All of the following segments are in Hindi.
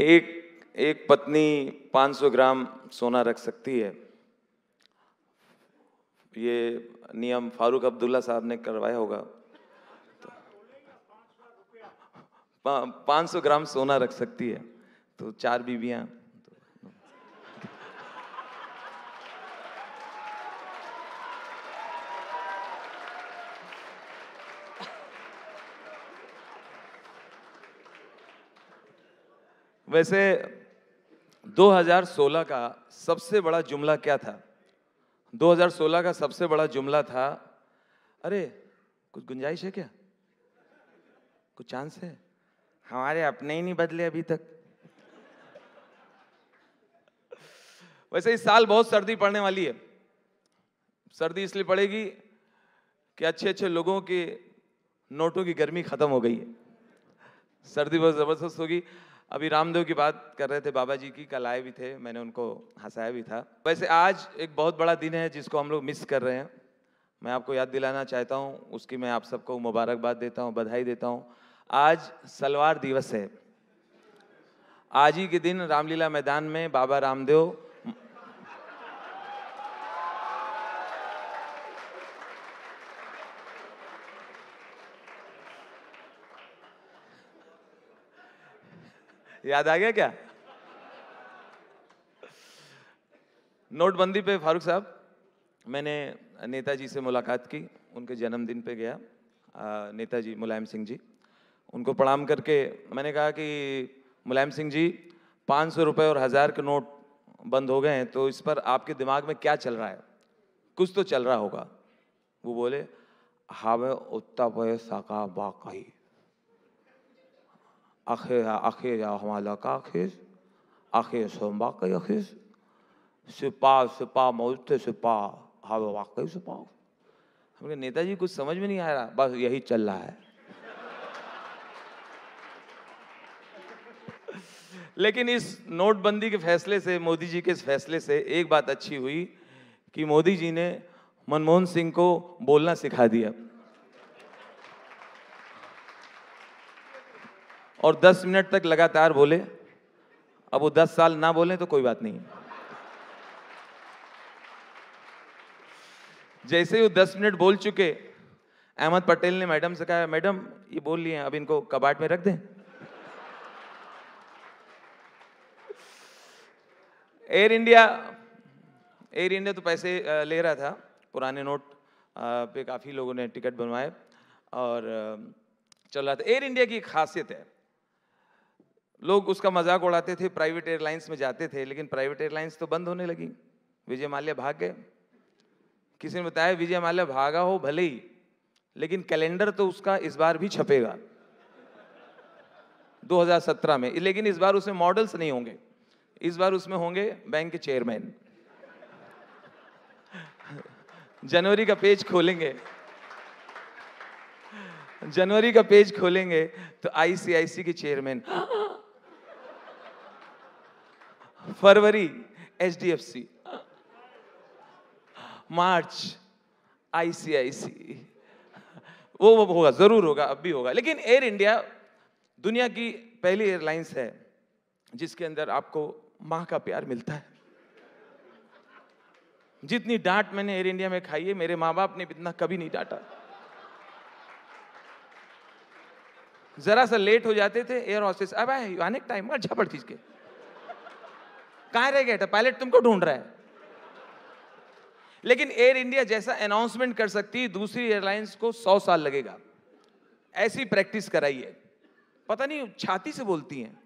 एक एक पत्नी 500 ग्राम सोना रख सकती है ये नियम फारूक अब्दुल्ला साहब ने करवाया होगा तो, 500 ग्राम सोना रख सकती है तो चार बीवियाँ वैसे 2016 का सबसे बड़ा जुमला क्या था 2016 का सबसे बड़ा जुमला था अरे कुछ गुंजाइश है क्या कुछ चांस है हमारे अपने ही नहीं बदले अभी तक वैसे इस साल बहुत सर्दी पड़ने वाली है सर्दी इसलिए पड़ेगी कि अच्छे अच्छे लोगों के नोटों की गर्मी खत्म हो गई है सर्दी बहुत ज़बरदस्त होगी अभी रामदेव की बात कर रहे थे बाबा जी की कल आए भी थे मैंने उनको हंसाया भी था वैसे आज एक बहुत बड़ा दिन है जिसको हम लोग मिस कर रहे हैं मैं आपको याद दिलाना चाहता हूँ उसकी मैं आप सबको मुबारकबाद देता हूँ बधाई देता हूँ आज सलवार दिवस है आज ही के दिन रामलीला मैदान में बाबा रामदेव याद आ गया क्या नोटबंदी पे फारूक साहब मैंने नेताजी से मुलाकात की उनके जन्मदिन पे गया नेताजी मुलायम सिंह जी उनको प्रणाम करके मैंने कहा कि मुलायम सिंह जी पाँच सौ रुपये और हज़ार के नोट बंद हो गए हैं तो इस पर आपके दिमाग में क्या चल रहा है कुछ तो चल रहा होगा वो बोले हावे उत्ता पय साका बाकई आखिर आखिर हमारा का आखिर आखिर सोम वाकई आखिर सिपा सुपा मौत सुपा हाँ वाकई सुपा हमने नेताजी कुछ समझ में नहीं आ रहा बस यही चल रहा है लेकिन इस नोटबंदी के फैसले से मोदी जी के इस फैसले से एक बात अच्छी हुई कि मोदी जी ने मनमोहन सिंह को बोलना सिखा दिया और 10 मिनट तक लगातार बोले अब वो 10 साल ना बोले तो कोई बात नहीं जैसे ही वो 10 मिनट बोल चुके अहमद पटेल ने मैडम से कहा मैडम ये बोल लिए अब इनको कबाट में रख दें एयर इंडिया एयर इंडिया तो पैसे ले रहा था पुराने नोट पे काफ़ी लोगों ने टिकट बनवाए और चल रहा था एयर इंडिया की खासियत है लोग उसका मजाक उड़ाते थे प्राइवेट एयरलाइंस में जाते थे लेकिन प्राइवेट एयरलाइंस तो बंद होने लगी विजय माल्या भाग गए किसी ने बताया विजय माल्या भागा हो भले ही लेकिन कैलेंडर तो उसका इस बार भी छपेगा 2017 में लेकिन इस बार उसमें मॉडल्स नहीं होंगे इस बार उसमें होंगे बैंक के चेयरमैन जनवरी का पेज खोलेंगे जनवरी का पेज खोलेंगे तो आईसीआईसी के चेयरमैन फरवरी एच डी एफ सी मार्च आईसीआईसी वो वो होगा ज़रूर होगा अब भी होगा लेकिन एयर इंडिया दुनिया की पहली एयरलाइंस है जिसके अंदर आपको माँ का प्यार मिलता है जितनी डांट मैंने एयर इंडिया में खाई है मेरे माँ बाप ने इतना कभी नहीं डांटा जरा सा लेट हो जाते थे एयर हॉस्टेस अब आए अनेक टाइम झपड़ चीज के कहाँ रह गए थे पायलट तुमको ढूंढ रहा है लेकिन एयर इंडिया जैसा अनाउंसमेंट कर सकती है दूसरी एयरलाइंस को सौ साल लगेगा ऐसी प्रैक्टिस कराइए पता नहीं छाती से बोलती हैं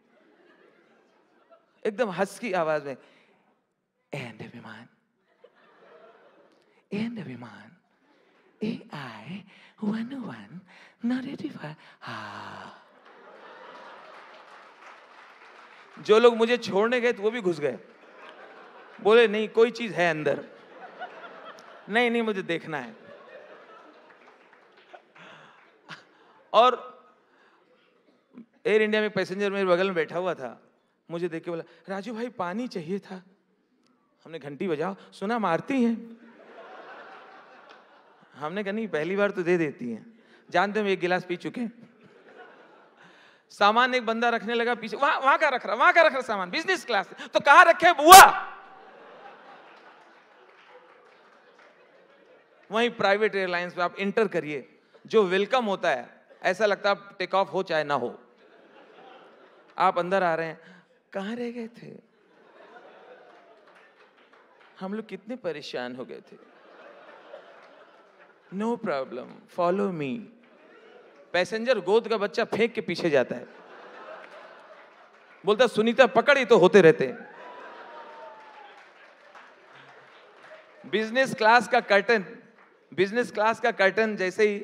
एकदम हंस की आवाज में and Abhimaan and Abhimaan A I one one not हा जो लोग मुझे छोड़ने गए तो वो भी घुस गए बोले नहीं कोई चीज है अंदर नहीं नहीं मुझे देखना है और एयर इंडिया में पैसेंजर मेरे बगल में बैठा हुआ था मुझे देख के बोला राजू भाई पानी चाहिए था हमने घंटी बजाओ सुना मारती हैं हमने कहा नहीं पहली बार तो दे देती हैं जानते हम एक गिलास पी चुके हैं सामान एक बंदा रखने लगा पीछे वहां वहां का रख रहा वहां का रख रहा सामान बिजनेस क्लास तो कहा रखे बुआ वहीं प्राइवेट एयरलाइंस में आप इंटर करिए जो वेलकम होता है ऐसा लगता है टेक ऑफ हो चाहे ना हो आप अंदर आ रहे हैं कहां रह गए थे हम लोग कितने परेशान हो गए थे no problem follow me passenger गोद का बच्चा फेंक के पीछे जाता है बोलता सुनीता पकड़ी तो होते रहते हैं बिजनेस क्लास का कर्टन बिजनेस क्लास का कर्टन जैसे ही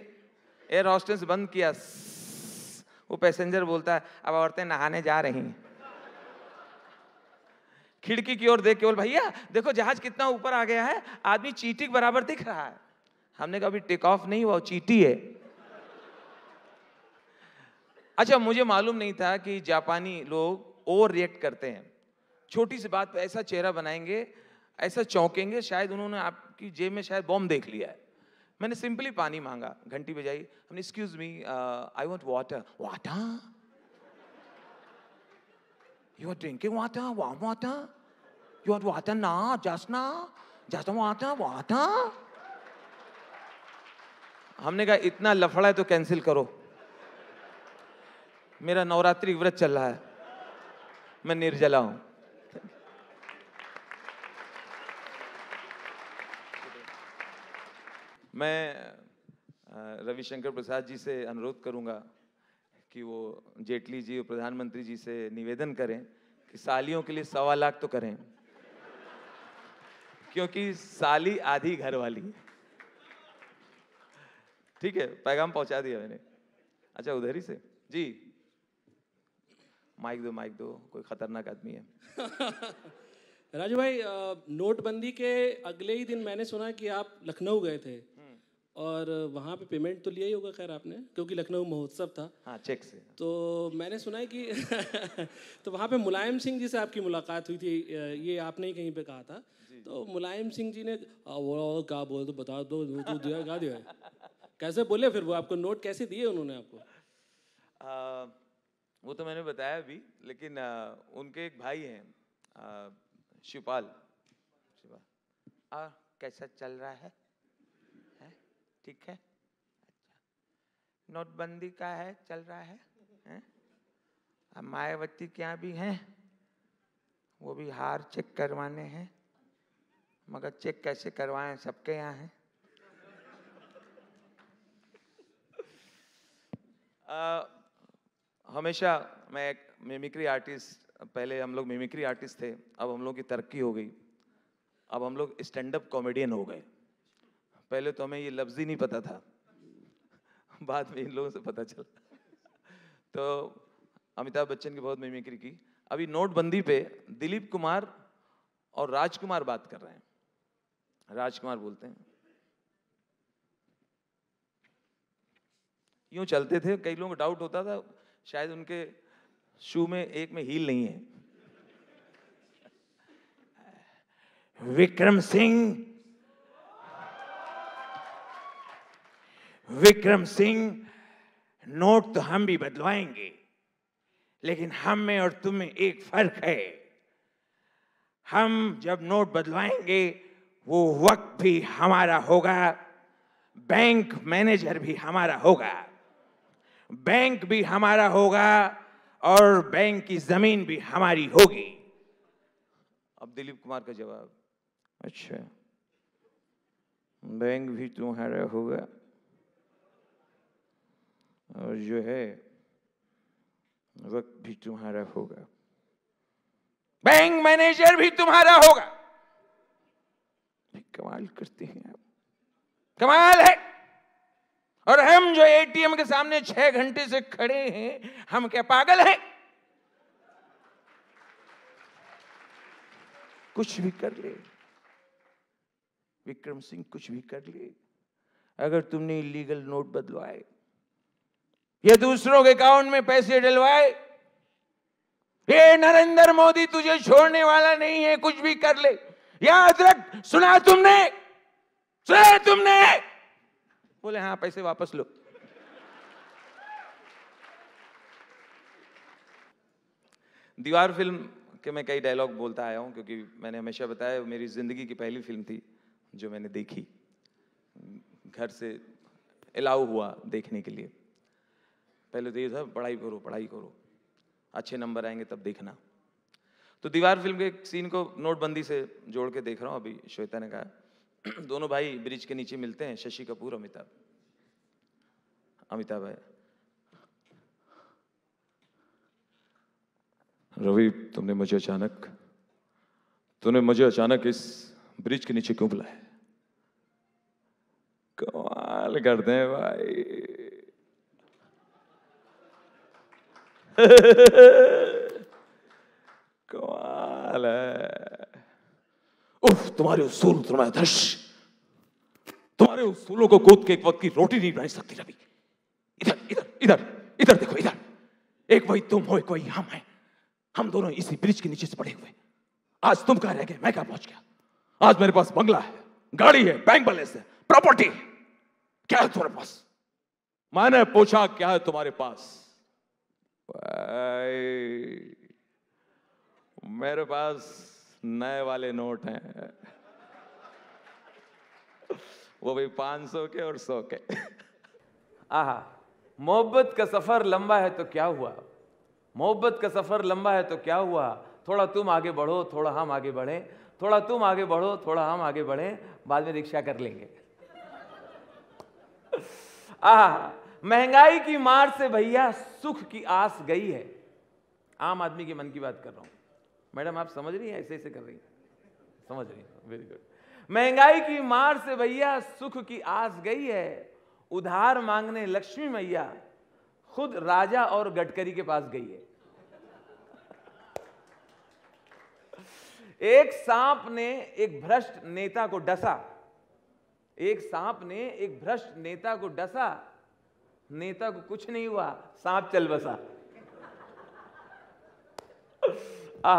एयर हॉस्टेस बंद किया वो पैसेंजर बोलता है अब औरतें नहाने जा रही हैं खिड़की की ओर देख के बोल भैया देखो जहाज कितना ऊपर आ गया है आदमी चीटी के बराबर दिख रहा है हमने कहा अभी टेक ऑफ नहीं हुआ चीटी है अच्छा मुझे मालूम नहीं था कि जापानी लोग ओवर रिएक्ट करते हैं छोटी सी बात पर ऐसा चेहरा बनाएंगे ऐसा चौंकेंगे शायद उन्होंने आपकी जेब में शायद बॉम्ब देख लिया है मैंने सिंपली पानी मांगा घंटी बजाई हमने excuse me I want water water you are drinking water warm water you are water ना जस्ट ना जस्ट वाटा हमने कहा इतना लफड़ा है तो कैंसिल करो मेरा नवरात्रि व्रत चल रहा है मैं निर्जला हूं मैं रविशंकर प्रसाद जी से अनुरोध करूंगा कि वो जेटली जी और प्रधानमंत्री जी से निवेदन करें कि सालियों के लिए सवा लाख तो करें क्योंकि साली आधी घर वाली है ठीक है पैगाम पहुंचा दिया मैंने अच्छा उधर ही से जी माइक दो माइक दो कोई खतरनाक आदमी है राजू भाई नोटबंदी के अगले ही दिन मैंने सुना कि आप लखनऊ गए थे हम्म। और वहाँ पे पेमेंट तो लिया ही होगा खैर आपने क्योंकि लखनऊ महोत्सव था हाँ चेक से तो मैंने सुना है कि तो वहाँ पे मुलायम सिंह जी से आपकी मुलाकात हुई थी ये आपने ही कहीं पे कहा था तो मुलायम सिंह जी ने वो क्या बोल तो बता दो तो दिया क्या दिया कैसे बोले फिर वो आपको नोट कैसे दिए उन्होंने आपको वो तो मैंने बताया अभी लेकिन आ, उनके एक भाई हैं शिवपाल शिवपाल आ कैसा चल रहा है है ठीक है अच्छा नोटबंदी का है चल रहा है, है? मायावती के यहाँ भी हैं वो भी हार चेक करवाने हैं मगर चेक कैसे करवाएं सबके यहाँ हैं आ, हमेशा मैं एक मिमिक्री आर्टिस्ट पहले हम लोग मिमिक्री आर्टिस्ट थे अब हम लोग की तरक्की हो गई अब हम लोग स्टैंड अप कॉमेडियन हो गए पहले तो हमें ये लफ्ज़ ही नहीं पता था बाद में इन लोगों से पता चला तो अमिताभ बच्चन की बहुत मिमिक्री की अभी नोटबंदी पे दिलीप कुमार और राजकुमार बात कर रहे हैं राजकुमार बोलते हैं यूँ चलते थे कई लोगों को डाउट होता था शायद उनके शू में एक में हील नहीं है विक्रम सिंह विक्रम सिंह नोट तो हम भी बदलवाएंगे लेकिन हम में और तुम में एक फर्क है हम जब नोट बदलवाएंगे वो वक्त भी हमारा होगा बैंक मैनेजर भी हमारा होगा बैंक भी हमारा होगा और बैंक की जमीन भी हमारी होगी अब दिलीप कुमार का जवाब अच्छा बैंक भी तुम्हारा होगा और जो है वक्त भी तुम्हारा होगा बैंक मैनेजर भी तुम्हारा होगा कमाल करते हैं आप कमाल है और हम जो एटीएम के सामने छह घंटे से खड़े हैं हम क्या पागल हैं कुछ भी कर ले विक्रम सिंह कुछ भी कर ले अगर तुमने इलीगल नोट बदलवाए या दूसरों के अकाउंट में पैसे डलवाए ये नरेंद्र मोदी तुझे छोड़ने वाला नहीं है कुछ भी कर ले याद रख सुना तुमने सुना तुमने बोले हाँ पैसे वापस लो दीवार फिल्म के मैं कई डायलॉग बोलता आया हूँ क्योंकि मैंने हमेशा बताया मेरी ज़िंदगी की पहली फिल्म थी जो मैंने देखी घर से अलाउ हुआ देखने के लिए पहले तो ये था पढ़ाई करो पढ़ाई करो अच्छे नंबर आएंगे तब देखना तो दीवार फिल्म के एक सीन को नोटबंदी से जोड़ के देख रहा हूँ अभी श्वेता ने कहा दोनों भाई ब्रिज के नीचे मिलते हैं शशि कपूर अमिताभ अमिताभ भाई रवि तुमने मुझे अचानक तुमने मुझे अचानक इस ब्रिज के नीचे क्यों बुलाया कमाल करते हैं भाई तुम्हारे उसूल तुम्हारे दर्श तुम्हारे उसूलों को कूद के एक वक्त की रोटी नहीं बन सकती रवि इधर इधर इधर इधर देखो इधर एक वही तुम हो एक वही हम है हम दोनों इसी ब्रिज के नीचे से पड़े हुए आज तुम कहा रह गए मैं कहा पहुंच गया आज मेरे पास बंगला है गाड़ी है बैंक बैलेंस है प्रॉपर्टी क्या है तुम्हारे पास मैंने पूछा क्या है तुम्हारे पास मेरे पास नए वाले नोट हैं वो भी 500 के और 100 के आहा मोहब्बत का सफर लंबा है तो क्या हुआ मोहब्बत का सफर लंबा है तो क्या हुआ थोड़ा तुम आगे बढ़ो थोड़ा हम आगे बढ़े थोड़ा तुम आगे बढ़ो थोड़ा हम आगे बढ़े बाद में रिक्शा कर लेंगे आह महंगाई की मार से भैया सुख की आस गई है आम आदमी के मन की बात कर रहा हूं मैडम आप समझ रही हैं ऐसे ऐसे कर रही हैं समझ रही हैं वेरी गुड महंगाई की मार से भैया सुख की आस गई है उधार मांगने लक्ष्मी मैया खुद राजा और गडकरी के पास गई है एक सांप ने एक भ्रष्ट नेता को डसा एक सांप ने एक भ्रष्ट नेता को डसा नेता को कुछ नहीं हुआ सांप चल बसा आ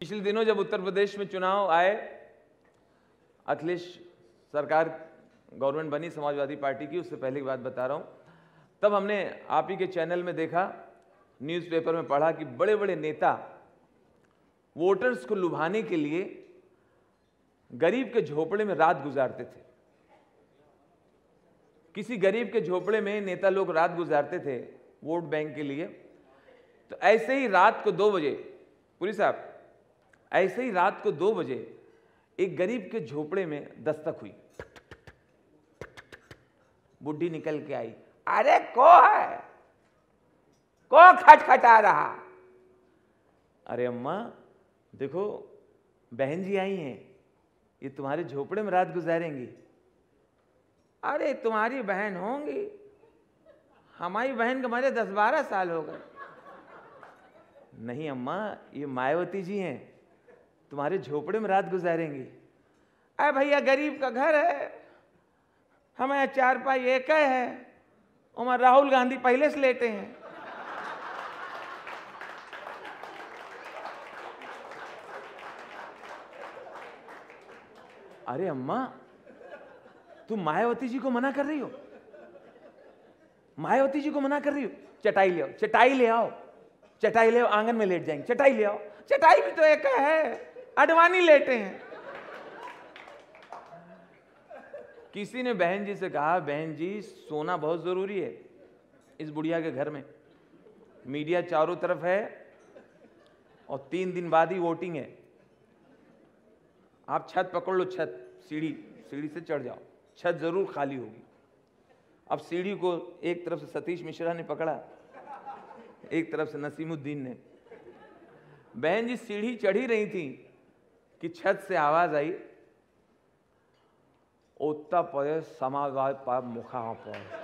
पिछले दिनों जब उत्तर प्रदेश में चुनाव आए अखिलेश सरकार गवर्नमेंट बनी समाजवादी पार्टी की उससे पहले की बात बता रहा हूँ तब हमने आप ही के चैनल में देखा न्यूज़पेपर में पढ़ा कि बड़े बड़े नेता वोटर्स को लुभाने के लिए गरीब के झोपड़े में रात गुजारते थे किसी गरीब के झोपड़े में नेता लोग रात गुजारते थे वोट बैंक के लिए तो ऐसे ही रात को दो बजे पुलिस साहब ऐसे ही रात को दो बजे एक गरीब के झोपड़े में दस्तक हुई बुढ़ी निकल के आई अरे को है को खटखटा रहा अरे अम्मा देखो बहन जी आई हैं ये तुम्हारे झोपड़े में रात गुजारेंगी अरे तुम्हारी बहन होंगी हमारी बहन के मारे दस बारह साल हो गए नहीं अम्मा ये मायावती जी हैं तुम्हारे झोपड़े में रात गुजारेंगी अरे भैया गरीब का घर है हमारे चार पाई एक है उमर राहुल गांधी पहले से लेटे हैं अरे अम्मा तुम मायावती जी को मना कर रही हो मायावती जी को मना कर रही हो चटाई ले आओ चटाई ले आओ चटाई ले आंगन में लेट जाएंगे चटाई ले आओ चटाई भी तो एक है अडवानी लेटे हैं किसी ने बहन जी से कहा बहन जी सोना बहुत जरूरी है इस बुढ़िया के घर में मीडिया चारों तरफ है और तीन दिन बाद ही वोटिंग है आप छत पकड़ लो छत सीढ़ी सीढ़ी से चढ़ जाओ छत जरूर खाली होगी अब सीढ़ी को एक तरफ से सतीश मिश्रा ने पकड़ा एक तरफ से नसीमुद्दीन ने बहन जी सीढ़ी चढ़ी रही थी कि छत से आवाज आई उत्तर प्रदेश समाजवाद पर पर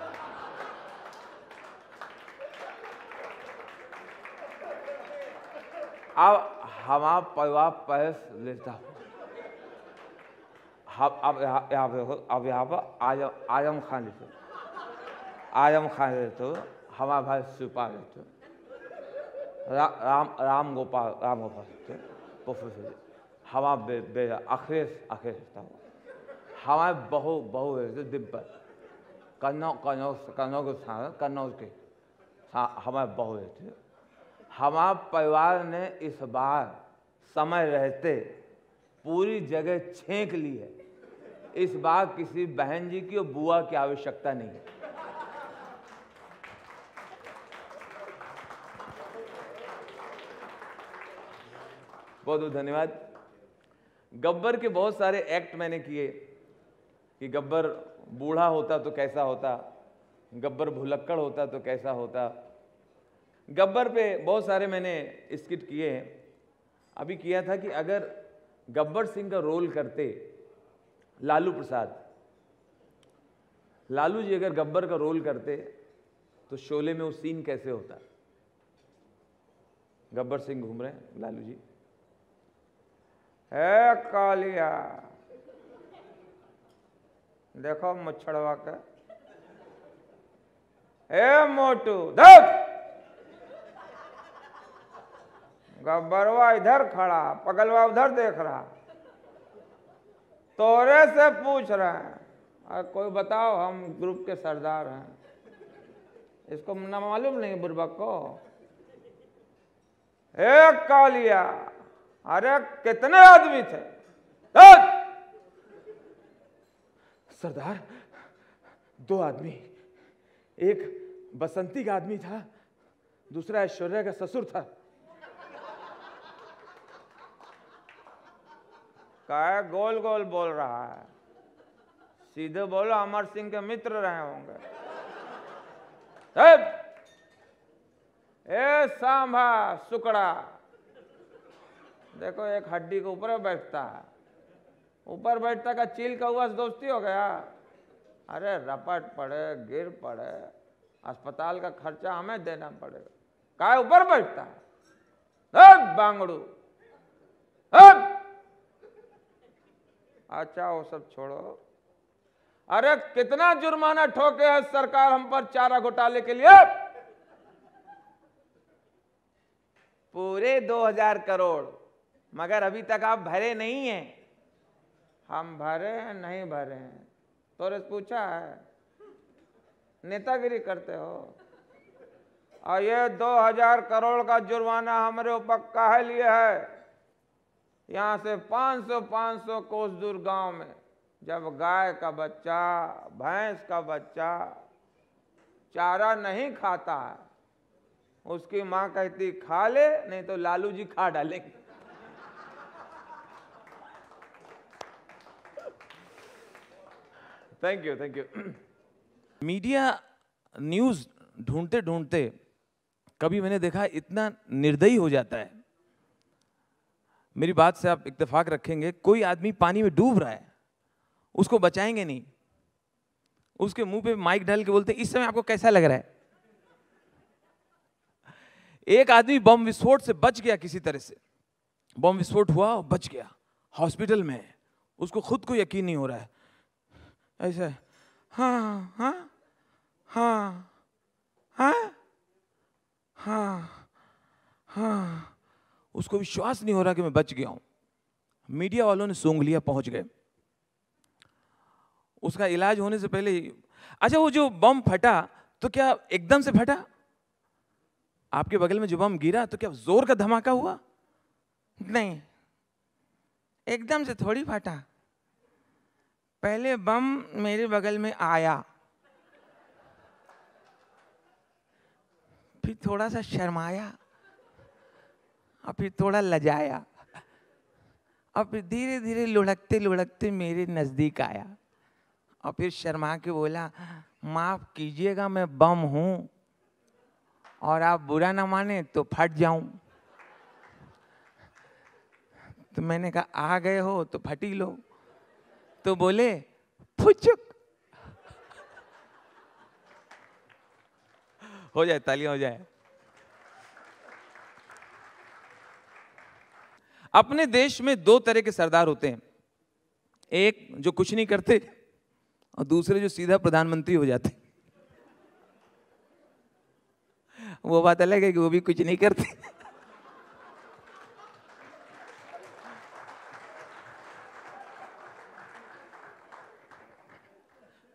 अब हमार परिवार प्रेस लेता अब यहाँ पे अब यहाँ पर आजम आजम खान लेते आजम खान लेते हमारे भाई सुपा लेते राम राम गोपाल राम गोपाल प्रोफेसर हवा बे, बे अखिलेश अखिलेश हवा बहु बहु डिम्पल कन्नौ कन्नौ कन्नौ के कन्नौ के हमारे बहु रहते हमारे परिवार ने इस बार समय रहते पूरी जगह छेंक ली है इस बार किसी बहन जी की और बुआ की आवश्यकता नहीं है बहुत बहुत धन्यवाद गब्बर के बहुत सारे एक्ट मैंने किए कि गब्बर बूढ़ा होता तो कैसा होता गब्बर भुलक्कड़ होता तो कैसा होता गब्बर पे बहुत सारे मैंने स्किट किए हैं अभी किया था कि अगर गब्बर सिंह का रोल करते लालू प्रसाद लालू जी अगर गब्बर का रोल करते तो शोले में वो सीन कैसे होता गब्बर सिंह घूम रहे हैं लालू जी है कालिया देखो मच्छरवा के हे मोटू देख गब्बरवा इधर खड़ा पगलवा उधर देख रहा तोरे से पूछ रहे हैं और कोई बताओ हम ग्रुप के सरदार हैं इसको ना मालूम नहीं बुरबक को एक कालिया अरे कितने आदमी थे सरदार दो आदमी एक बसंती का आदमी था दूसरा ऐश्वर्या का ससुर था काय गोल गोल बोल रहा है सीधे बोलो अमर सिंह के मित्र रहे होंगे ए सांभा सुकड़ा देखो एक हड्डी के ऊपर बैठता है ऊपर बैठता का चील का हुआ दोस्ती हो गया अरे रपट पड़े गिर पड़े अस्पताल का खर्चा हमें देना पड़ेगा काय ऊपर बैठता है बांगड़ू अच्छा वो सब छोड़ो अरे कितना जुर्माना ठोके है सरकार हम पर चारा घोटाले के लिए पूरे 2000 करोड़ मगर अभी तक आप भरे नहीं हैं हम भरे हैं नहीं भरे हैं तो पूछा है नेतागिरी करते हो और ये हजार करोड़ का जुर्माना हमारे ऊपर कह लिए है यहाँ से 500 500 कोस दूर गांव में जब गाय का बच्चा भैंस का बच्चा चारा नहीं खाता है उसकी माँ कहती खा ले नहीं तो लालू जी खा डालेंगे thank you thank you media news ढूंढते ढूंढते कभी मैंने देखा इतना निर्दयी हो जाता है मेरी बात से आप इतफाक रखेंगे कोई आदमी पानी में डूब रहा है उसको बचाएंगे नहीं उसके मुंह पे माइक डाल के बोलते इस समय आपको कैसा लग रहा है एक आदमी बम विस्फोट से बच गया किसी तरह से बम विस्फोट हुआ और बच गया हॉस्पिटल में है उसको खुद को यकीन नहीं हो रहा है ऐसा हाँ हाँ हाँ हाँ हाँ हाँ उसको विश्वास नहीं हो रहा कि मैं बच गया हूं मीडिया वालों ने सूंघ लिया पहुंच गए उसका इलाज होने से पहले अच्छा वो जो बम फटा तो क्या एकदम से फटा आपके बगल में जो बम गिरा तो क्या जोर का धमाका हुआ नहीं एकदम से थोड़ी फटा पहले बम मेरे बगल में आया फिर थोड़ा सा शर्माया और फिर थोड़ा लजाया और फिर धीरे धीरे लुढ़कते लुढ़कते मेरे नज़दीक आया और फिर शर्मा के बोला माफ़ कीजिएगा मैं बम हूँ और आप बुरा ना माने तो फट जाऊं तो मैंने कहा आ गए हो तो फटी लो तो बोले फुचुक हो जाए तालियां हो जाए अपने देश में दो तरह के सरदार होते हैं एक जो कुछ नहीं करते और दूसरे जो सीधा प्रधानमंत्री हो जाते वो बात अलग है कि वो भी कुछ नहीं करते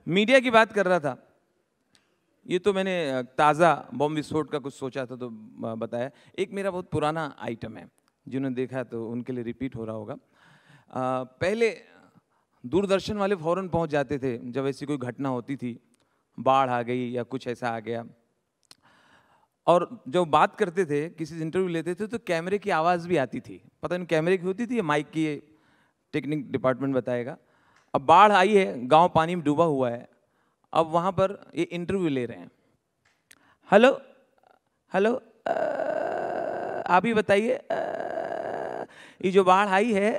मीडिया की बात कर रहा था ये तो मैंने ताज़ा बॉम्ब विस्फोट का कुछ सोचा था तो बताया एक मेरा बहुत पुराना आइटम है जिन्होंने देखा तो उनके लिए रिपीट हो रहा होगा आ, पहले दूरदर्शन वाले फ़ौरन पहुंच जाते थे जब ऐसी कोई घटना होती थी बाढ़ आ गई या कुछ ऐसा आ गया और जब बात करते थे किसी से इंटरव्यू लेते थे तो कैमरे की आवाज़ भी आती थी पता नहीं कैमरे की होती थी या माइक की टेक्निक डिपार्टमेंट बताएगा अब बाढ़ आई है गांव पानी में डूबा हुआ है अब वहाँ पर ये इंटरव्यू ले रहे हैं हेलो हेलो आप ही बताइए ये जो बाढ़ आई है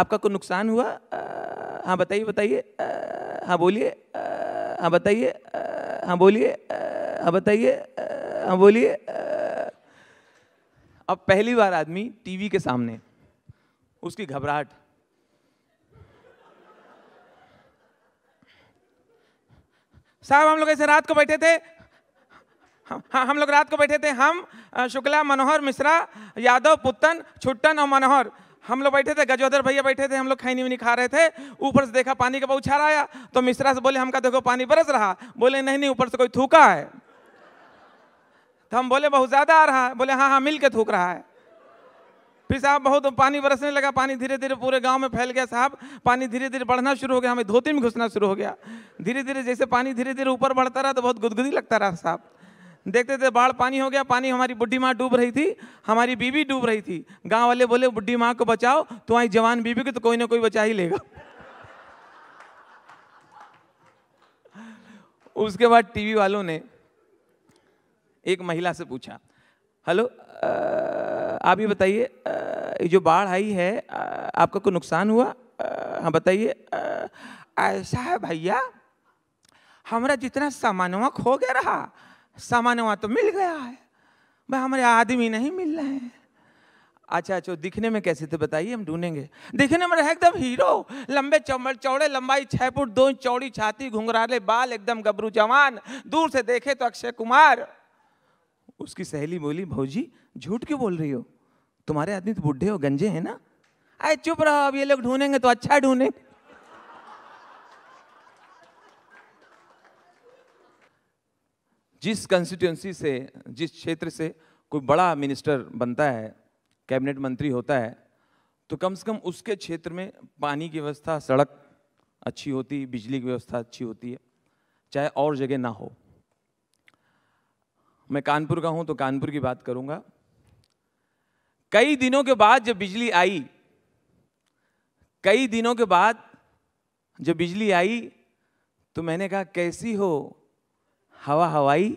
आपका कोई नुकसान हुआ हाँ बताइए बताइए हाँ बोलिए हाँ बताइए हाँ बोलिए हाँ बताइए हाँ बोलिए अब पहली बार आदमी टीवी के सामने उसकी घबराहट साहब हम लोग ऐसे रात को बैठे थे हाँ हम लोग रात को बैठे थे हम शुक्ला मनोहर मिश्रा यादव पुत्तन छुट्टन और मनोहर हम लोग बैठे थे गजोधर भैया बैठे थे हम लोग खैनी उनी खा रहे थे ऊपर से देखा पानी का छा आया तो मिश्रा से बोले हमका देखो पानी बरस रहा बोले नहीं नहीं ऊपर से कोई थूका है तो हम बोले बहुत ज़्यादा आ रहा है बोले हाँ हाँ मिल के थूक रहा है फिर साहब बहुत पानी बरसने लगा पानी धीरे धीरे पूरे गांव में फैल गया साहब पानी धीरे धीरे बढ़ना शुरू हो गया हमें धोती में घुसना शुरू हो गया धीरे धीरे जैसे पानी धीरे धीरे ऊपर बढ़ता रहा तो बहुत गुदगुदी लगता रहा साहब देखते थे बाढ़ पानी हो गया पानी हमारी बुढ़ी माँ डूब रही थी हमारी बीवी डूब रही थी गाँव वाले बोले बुढ़ी माँ को बचाओ तो आई जवान बीवी को तो कोई ना कोई बचा ही लेगा उसके बाद टीवी वालों ने एक महिला से पूछा हेलो आप ही बताइए जो बाढ़ आई है आपका कोई नुकसान हुआ हाँ बताइए ऐसा है भैया हमारा जितना सामानवा खो गया रहा सामानवा तो मिल गया है भाई हमारे आदमी नहीं मिल रहे हैं अच्छा अच्छा दिखने में कैसे थे बताइए हम ढूंढेंगे दिखने में रहे एकदम हीरो लंबे चौड़ चौड़े लंबाई छः फुट दो चौड़ी छाती घुंघराले बाल एकदम गबरू जवान दूर से देखे तो अक्षय कुमार उसकी सहेली बोली भाजी झूठ क्यों बोल रही हो तुम्हारे आदमी तो बुढ़े हो गंजे हैं ना अरे चुप रहो अब ये लोग ढूंढेंगे तो अच्छा ढूंढेंगे जिस कंस्टिट्यूंसी से जिस क्षेत्र से कोई बड़ा मिनिस्टर बनता है कैबिनेट मंत्री होता है तो कम से कम उसके क्षेत्र में पानी की व्यवस्था सड़क अच्छी होती बिजली की व्यवस्था अच्छी होती है चाहे और जगह ना हो मैं कानपुर का हूं तो कानपुर की बात करूंगा कई दिनों के बाद जब बिजली आई कई दिनों के बाद जब बिजली आई तो मैंने कहा कैसी हो हवा हवाई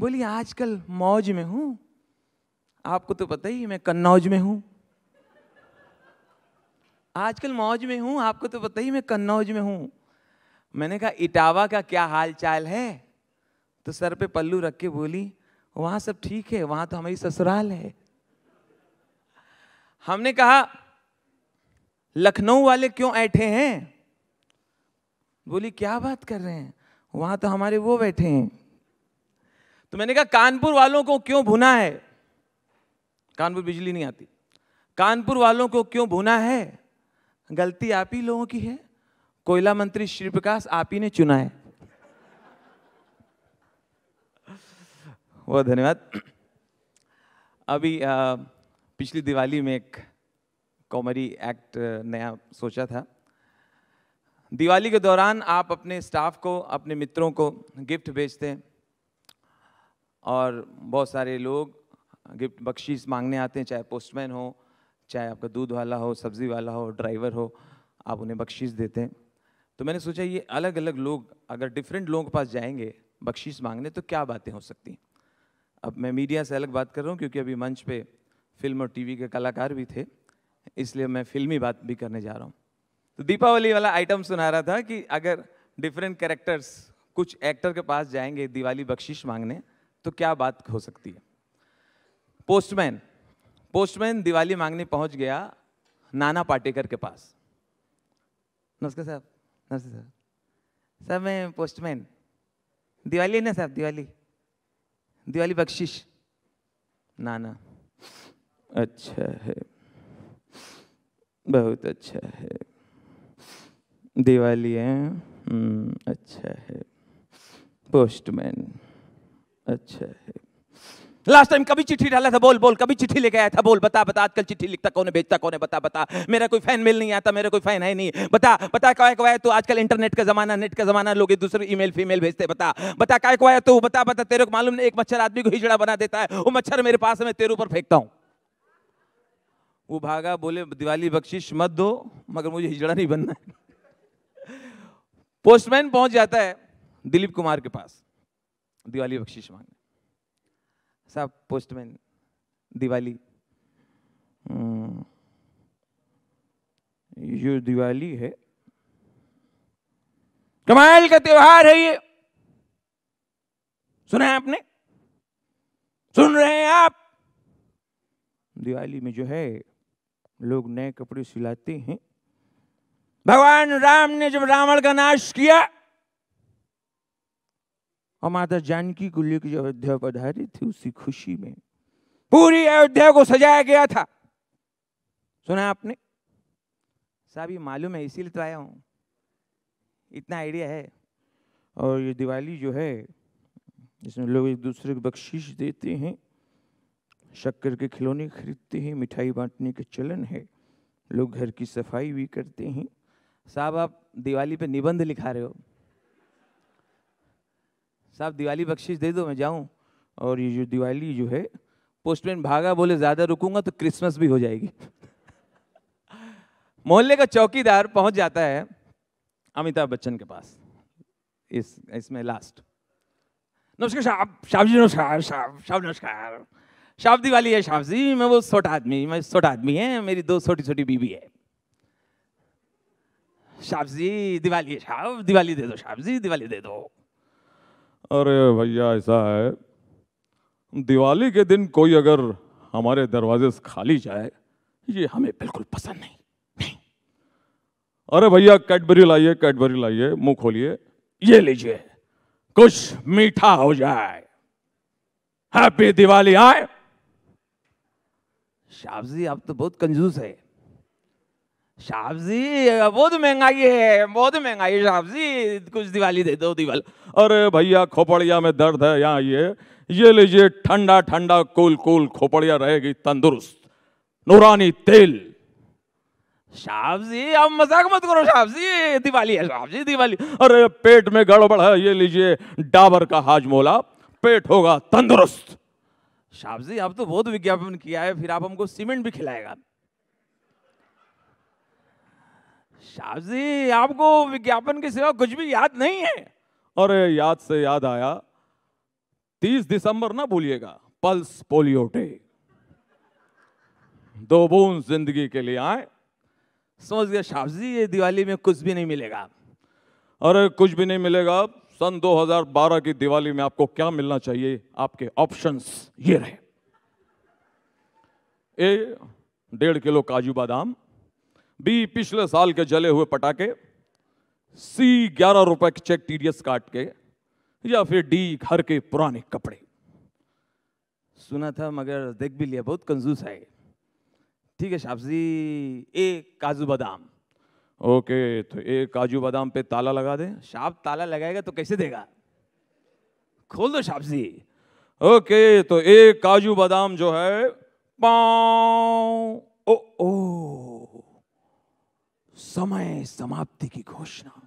बोली आजकल मौज में हूं आपको तो पता ही मैं कन्नौज में हूं आजकल मौज में हूं आपको तो पता ही मैं कन्नौज में हूं मैंने कहा इटावा का क्या हाल चाल है तो सर पे पल्लू रख के बोली वहां सब ठीक है वहां तो हमारी ससुराल है हमने कहा लखनऊ वाले क्यों बैठे हैं बोली क्या बात कर रहे हैं वहां तो हमारे वो बैठे हैं तो मैंने कहा कानपुर वालों को क्यों भुना है कानपुर बिजली नहीं आती कानपुर वालों को क्यों भुना है गलती आप ही लोगों की है कोयला मंत्री श्री प्रकाश आप ही ने चुना है बहुत धन्यवाद अभी आ, पिछली दिवाली में एक कॉमेडी एक्ट नया सोचा था दिवाली के दौरान आप अपने स्टाफ को अपने मित्रों को गिफ्ट भेजते हैं और बहुत सारे लोग गिफ्ट बख्शीश मांगने आते हैं चाहे पोस्टमैन हो चाहे आपका दूध वाला हो सब्ज़ी वाला हो ड्राइवर हो आप उन्हें बख्शीश देते हैं तो मैंने सोचा ये अलग अलग लोग अगर डिफरेंट लोगों के पास जाएंगे बख्शीश मांगने तो क्या बातें हो सकती हैं अब मैं मीडिया से अलग बात कर रहा हूँ क्योंकि अभी मंच पे फिल्म और टीवी के कलाकार भी थे इसलिए मैं फिल्मी बात भी करने जा रहा हूँ तो दीपावली वाला आइटम सुना रहा था कि अगर डिफरेंट कैरेक्टर्स कुछ एक्टर के पास जाएंगे दिवाली बख्शिश मांगने तो क्या बात हो सकती है पोस्टमैन पोस्टमैन दिवाली मांगने पहुंच गया नाना पाटेकर के पास नमस्कार साहब नमस्ते सर सर मैं पोस्टमैन दिवाली है ना साहब दिवाली दिवाली बख्शिश नाना अच्छा है बहुत अच्छा है दिवाली है हम्म, अच्छा है पोस्टमैन अच्छा है लास्ट टाइम कभी चिट्ठी डाला था बोल बोल कभी चिट्ठी लेके आया था बोल बता बता आजकल चिट्ठी लिखता कौन भेजता कौन बता बता मेरा कोई फैन मेल नहीं आता मेरा कोई फैन है नहीं बता बता क्या क्या है तू तो आजकल इंटरनेट का जमाना नेट का जमाना लोग एक दूसरे ईमेल फीमेल भेजते बता बता क्या क्या है तू तो बता बता तेरे को मालूम नहीं एक मच्छर आदमी को हिजड़ा बना देता है वो मच्छर मेरे पास मैं तेरे ऊपर फेंकता हूँ वो भागा बोले दिवाली बख्शिश मत दो मगर मुझे हिजड़ा नहीं बनना है पोस्टमैन पहुंच जाता है दिलीप कुमार के पास दिवाली बख्शिश मांगने सब पोस्टमैन दिवाली हम्म, ये दिवाली है कमाल का त्योहार है ये सुना है आपने सुन रहे हैं आप दिवाली में जो है लोग नए कपड़े सिलाते हैं भगवान राम ने जब रावण का नाश किया और माता जानकी को लेकर जो अयोध्या पधारे थे उसी खुशी में पूरी अयोध्या को सजाया गया था सुना आपने साहब ये मालूम है इसीलिए तो आया हूँ इतना आइडिया है और ये दिवाली जो है इसमें लोग एक दूसरे को बख्शिश देते हैं शक्कर के खिलौने खरीदते हैं मिठाई बांटने के चलन है लोग घर की सफाई भी करते हैं साहब आप दिवाली पे निबंध लिखा रहे हो साहब दिवाली बख्शिश दे दो मैं जाऊँ और ये जो दिवाली जो है पोस्टमैन भागा बोले ज़्यादा रुकूंगा तो क्रिसमस भी हो जाएगी मोहल्ले का चौकीदार पहुंच जाता है अमिताभ बच्चन के पास इस इसमें लास्ट नमस्कार साहब साहब जी नमस्कार साहब साहब नमस्कार साहब दिवाली है साहब जी मैं वो छोटा आदमी मैं छोटा आदमी है मेरी दो छोटी छोटी बीबी है साहब जी दिवाली है साहब दिवाली दे दो साहब जी दिवाली दे दो अरे भैया ऐसा है दिवाली के दिन कोई अगर हमारे दरवाजे से खाली जाए ये हमें बिल्कुल पसंद नहीं नहीं अरे भैया कैडबरी लाइए कैडबरी लाइए मुंह खोलिए ये लीजिए कुछ मीठा हो जाए हैप्पी दिवाली आए शाह आप तो बहुत कंजूस है शाबजी बहुत महंगाई है बहुत महंगाई शाबजी कुछ दिवाली दे दो दिवाल और भैया खोपड़िया में दर्द है यहाँ ये ये लीजिए ठंडा ठंडा कूल कूल खोपड़िया रहेगी तंदुरुस्त नूरानी तेल शाह जी आप मजाक मत करो शाह जी दिवाली है शाह जी दिवाली अरे पेट में गड़बड़ है ये लीजिए डाबर का हाजमोला पेट होगा तंदुरुस्त शाह जी आप तो बहुत विज्ञापन किया है फिर आप हमको सीमेंट भी खिलाएगा शाह जी आपको विज्ञापन के सिवा कुछ भी याद नहीं है और याद से याद आया तीस दिसंबर ना भूलिएगा पल्स पोलियो डे दो बूंद जिंदगी के लिए आए समझ गया शाह जी ये दिवाली में कुछ भी नहीं मिलेगा और कुछ भी नहीं मिलेगा सन 2012 की दिवाली में आपको क्या मिलना चाहिए आपके ऑप्शंस ये रहे ए डेढ़ किलो काजू बादाम बी पिछले साल के जले हुए पटाखे सी ग्यारह रुपए के चेक टीडीएस काट के या फिर डी घर के पुराने कपड़े सुना था मगर देख भी लिया बहुत कंजूस है ठीक है शाहजी ए काजू बादाम ओके तो एक काजू बादाम पे ताला लगा दे शाप ताला लगाएगा तो कैसे देगा खोल दो शापसी ओके तो एक काजू बादाम जो है पाओ ओ ओ समय समाप्ति की घोषणा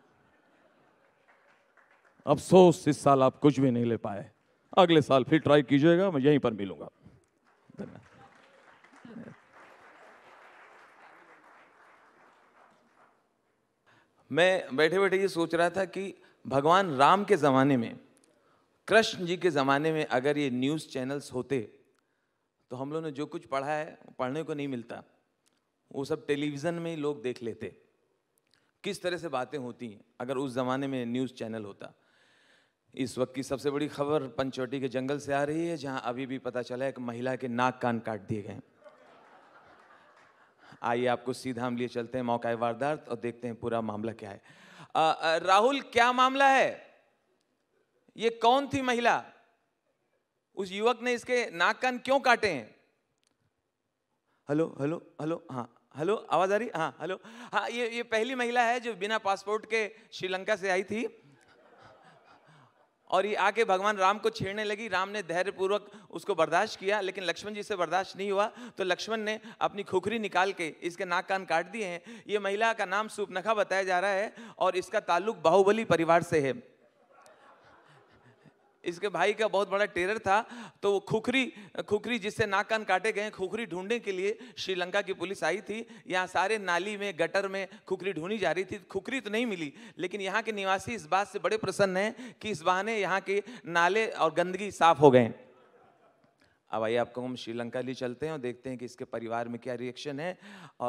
अफसोस इस साल आप कुछ भी नहीं ले पाए अगले साल फिर ट्राई कीजिएगा मैं यहीं पर मिलूंगा मैं बैठे बैठे ये सोच रहा था कि भगवान राम के ज़माने में कृष्ण जी के ज़माने में अगर ये न्यूज़ चैनल्स होते तो हम लोगों ने जो कुछ पढ़ा है पढ़ने को नहीं मिलता वो सब टेलीविज़न में ही लोग देख लेते किस तरह से बातें होती हैं अगर उस ज़माने में न्यूज़ चैनल होता इस वक्त की सबसे बड़ी खबर पंचवटी के जंगल से आ रही है जहां अभी भी पता चला है कि महिला के नाक कान काट दिए गए आइए आपको सीधा हम लिए चलते हैं मौका वारदात और देखते हैं पूरा मामला क्या है राहुल क्या मामला है ये कौन थी महिला उस युवक ने इसके नाक कान क्यों काटे हैं हेलो हेलो हेलो हाँ हेलो आवाज़ आ रही हाँ हेलो हाँ ये ये पहली महिला है जो बिना पासपोर्ट के श्रीलंका से आई थी और ये आके भगवान राम को छेड़ने लगी राम ने धैर्यपूर्वक उसको बर्दाश्त किया लेकिन लक्ष्मण जी से बर्दाश्त नहीं हुआ तो लक्ष्मण ने अपनी खोखरी निकाल के इसके नाक कान काट दिए हैं ये महिला का नाम सूपनखा बताया जा रहा है और इसका ताल्लुक बाहुबली परिवार से है इसके भाई का बहुत बड़ा टेरर था तो खुखरी खुखरी जिससे नाक कान काटे गए खुखरी ढूंढने के लिए श्रीलंका की पुलिस आई थी यहाँ सारे नाली में गटर में खुखरी ढूंढी जा रही थी खुखरी तो नहीं मिली लेकिन यहाँ के निवासी इस बात से बड़े प्रसन्न हैं कि इस बहाने यहाँ के नाले और गंदगी साफ हो गए अब आइए आपको हम श्रीलंका लिए चलते हैं और देखते हैं कि इसके परिवार में क्या रिएक्शन है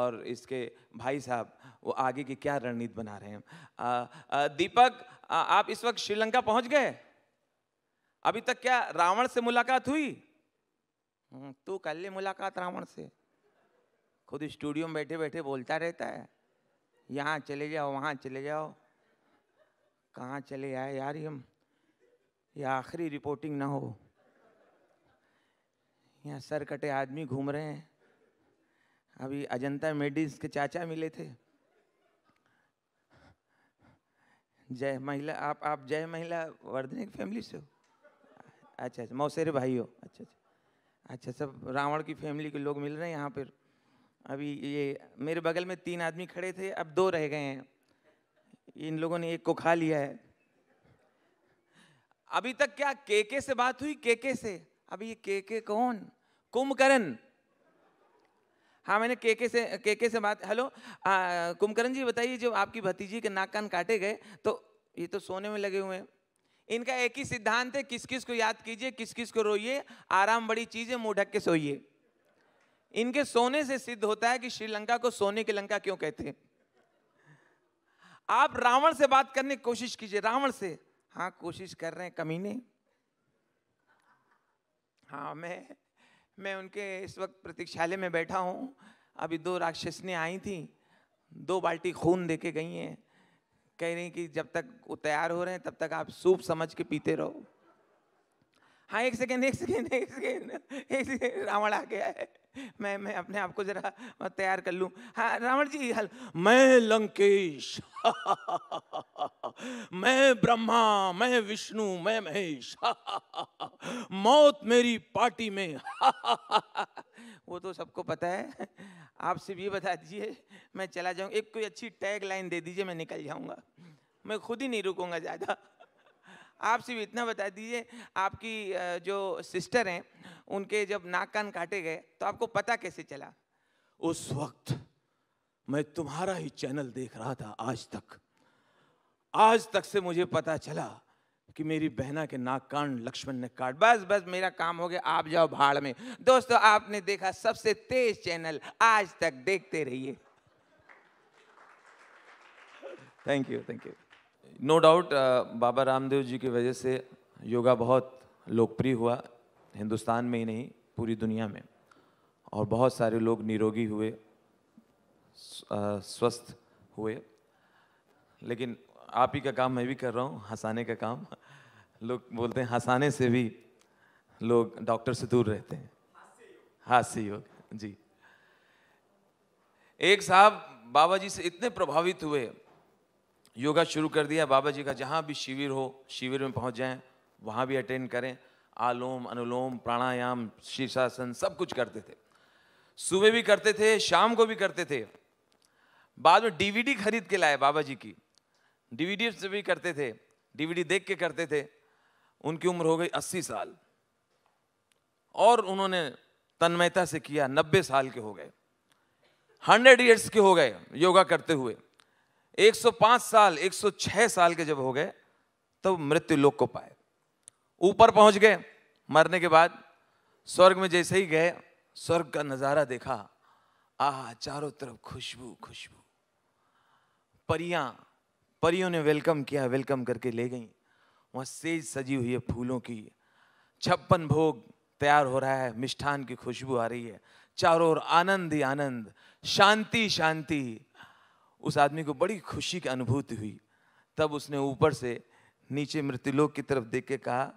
और इसके भाई साहब वो आगे की क्या रणनीति बना रहे हैं आ, आ, दीपक आ, आप इस वक्त श्रीलंका पहुंच गए अभी तक क्या रावण से मुलाकात हुई हम्म, तू कर ले मुलाकात रावण से खुद स्टूडियो में बैठे बैठे बोलता रहता है यहाँ चले जाओ वहाँ चले जाओ कहाँ चले आए यार हम ये आखिरी रिपोर्टिंग ना हो यहाँ सर कटे आदमी घूम रहे हैं अभी अजंता मेडिस के चाचा मिले थे जय महिला आप आप जय महिला वर्धनिक फैमिली से हो अच्छा अच्छा मौसेरे भाई हो अच्छा अच्छा अच्छा सब रावण की फैमिली के लोग मिल रहे हैं यहाँ पर अभी ये मेरे बगल में तीन आदमी खड़े थे अब दो रह गए हैं इन लोगों ने एक को खा लिया है अभी तक क्या केके से बात हुई केके से अभी ये केके कौन कुंभकर्ण हाँ मैंने केके से केके से बात हेलो कुंभकर्ण जी बताइए जब आपकी भतीजी के नाक कान काटे गए तो ये तो सोने में लगे हुए हैं इनका एक ही सिद्धांत है किस किस को याद कीजिए किस किस को रोइए आराम बड़ी चीज़ है मुंह ढक के सोइए इनके सोने से सिद्ध होता है कि श्रीलंका को सोने की लंका क्यों कहते हैं आप रावण से बात करने की कोशिश कीजिए रावण से हाँ कोशिश कर रहे हैं कमीने हाँ मैं मैं उनके इस वक्त प्रतीक्षालय में बैठा हूँ अभी दो ने आई थी दो बाल्टी खून दे के गई हैं कह रही कि जब तक वो तैयार हो रहे हैं तब तक आप सूप समझ के पीते रहो हाँ एक सेकेंड एक सेकेंड एक सेकेंड एक सेकेंड रावण आ गया है मैं मैं अपने आप को जरा तैयार कर लूं हाँ रावण जी हल मैं लंकेश मैं ब्रह्मा मैं विष्णु मैं महेश मौत मेरी पार्टी में वो तो सबको पता है आप सिर्फ ये बता दीजिए मैं चला जाऊँ एक कोई अच्छी टैग लाइन दे दीजिए मैं निकल जाऊँगा मैं खुद ही नहीं रुकूँगा ज़्यादा आप सिर्फ इतना बता दीजिए आपकी जो सिस्टर हैं उनके जब नाक कान काटे गए तो आपको पता कैसे चला उस वक्त मैं तुम्हारा ही चैनल देख रहा था आज तक आज तक से मुझे पता चला कि मेरी बहना के नाक कान लक्ष्मण ने काट बस बस मेरा काम हो गया आप जाओ भाड़ में दोस्तों आपने देखा सबसे तेज चैनल आज तक देखते रहिए thank you thank you no doubt Baba Ramdev ji की वजह से योगा बहुत लोकप्रिय हुआ हिंदुस्तान में ही नहीं पूरी दुनिया में और बहुत सारे लोग निरोगी हुए uh, स्वस्थ हुए लेकिन आप ही का काम मैं भी कर रहा हूँ हंसाने का काम लोग बोलते हैं हंसाने से भी लोग डॉक्टर से दूर रहते हैं हास्य योग जी एक साहब बाबा जी से इतने प्रभावित हुए योगा शुरू कर दिया बाबा जी का जहाँ भी शिविर हो शिविर में पहुँच जाएँ वहाँ भी अटेंड करें आलोम अनुलोम प्राणायाम शीर्षासन सब कुछ करते थे सुबह भी करते थे शाम को भी करते थे बाद में डीवीडी खरीद के लाए बाबा जी की डीवीडी से भी करते थे डीवीडी देख के करते थे उनकी उम्र हो गई अस्सी साल और उन्होंने तन्मयता से किया नब्बे साल के हो गए हंड्रेड ईयर्स के हो गए योगा करते हुए 105 साल 106 साल के जब हो गए तब तो मृत्यु लोक को पाए ऊपर पहुंच गए मरने के बाद स्वर्ग में जैसे ही गए स्वर्ग का नज़ारा देखा आह चारों तरफ खुशबू खुशबू परियां परियों ने वेलकम किया वेलकम करके ले गई वहाँ सेज सजी हुई है फूलों की छप्पन भोग तैयार हो रहा है मिष्ठान की खुशबू आ रही है चारों ओर आनंद ही आनंद शांति शांति उस आदमी को बड़ी खुशी की अनुभूति हुई तब उसने ऊपर से नीचे मृत्युलोक की तरफ देख के कहा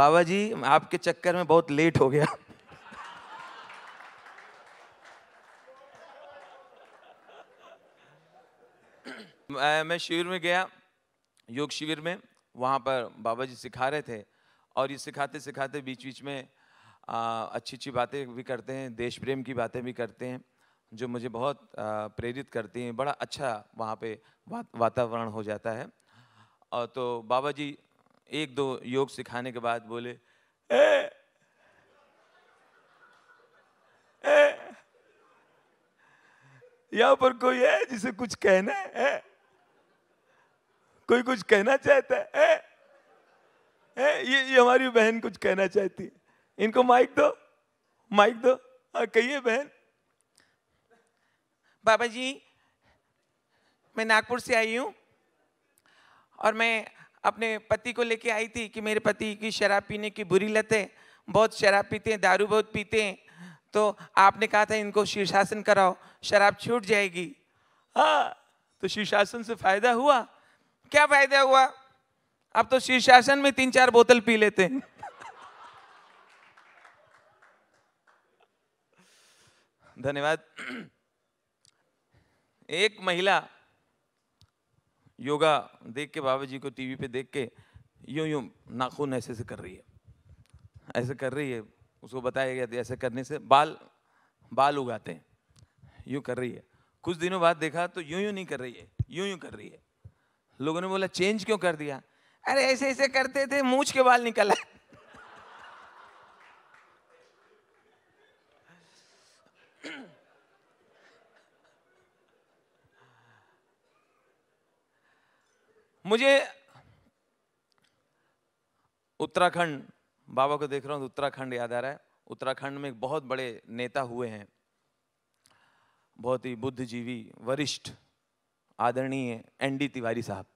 बाबा जी आपके चक्कर में बहुत लेट हो गया मैं शिविर में गया योग शिविर में वहाँ पर बाबा जी सिखा रहे थे और ये सिखाते सिखाते बीच बीच में आ, अच्छी अच्छी बातें भी करते हैं देश प्रेम की बातें भी करते हैं जो मुझे बहुत आ, प्रेरित करती हैं बड़ा अच्छा वहाँ पे वातावरण हो जाता है और तो बाबा जी एक दो योग सिखाने के बाद बोले ए, ए, यहाँ पर कोई है जिसे कुछ कहना है कोई कुछ कहना चाहता है, है? है? ये ये हमारी बहन कुछ कहना चाहती है इनको माइक दो माइक दो हाँ कहिए बहन बाबा जी मैं नागपुर से आई हूँ और मैं अपने पति को लेके आई थी कि मेरे पति की शराब पीने की बुरी लत है बहुत शराब पीते हैं दारू बहुत पीते हैं तो आपने कहा था इनको शीर्षासन कराओ शराब छूट जाएगी हाँ तो शीर्षासन से फायदा हुआ क्या फायदा हुआ अब तो शीर्षासन में तीन चार बोतल पी लेते हैं धन्यवाद एक महिला योगा देख के बाबा जी को टीवी पे देख के यूं यूं नाखून ऐसे से कर रही है ऐसे कर रही है उसको बताया गया था ऐसे करने से बाल बाल उगाते हैं यूं कर रही है कुछ दिनों बाद देखा तो यूं यूं नहीं कर रही है यूं यूं कर रही है लोगों ने बोला चेंज क्यों कर दिया अरे ऐसे ऐसे करते थे मूछ के बाल निकला मुझे उत्तराखंड बाबा को देख रहा हूं तो उत्तराखंड याद आ रहा है उत्तराखंड में एक बहुत बड़े नेता हुए हैं बहुत ही बुद्धिजीवी वरिष्ठ आदरणीय एनडी तिवारी साहब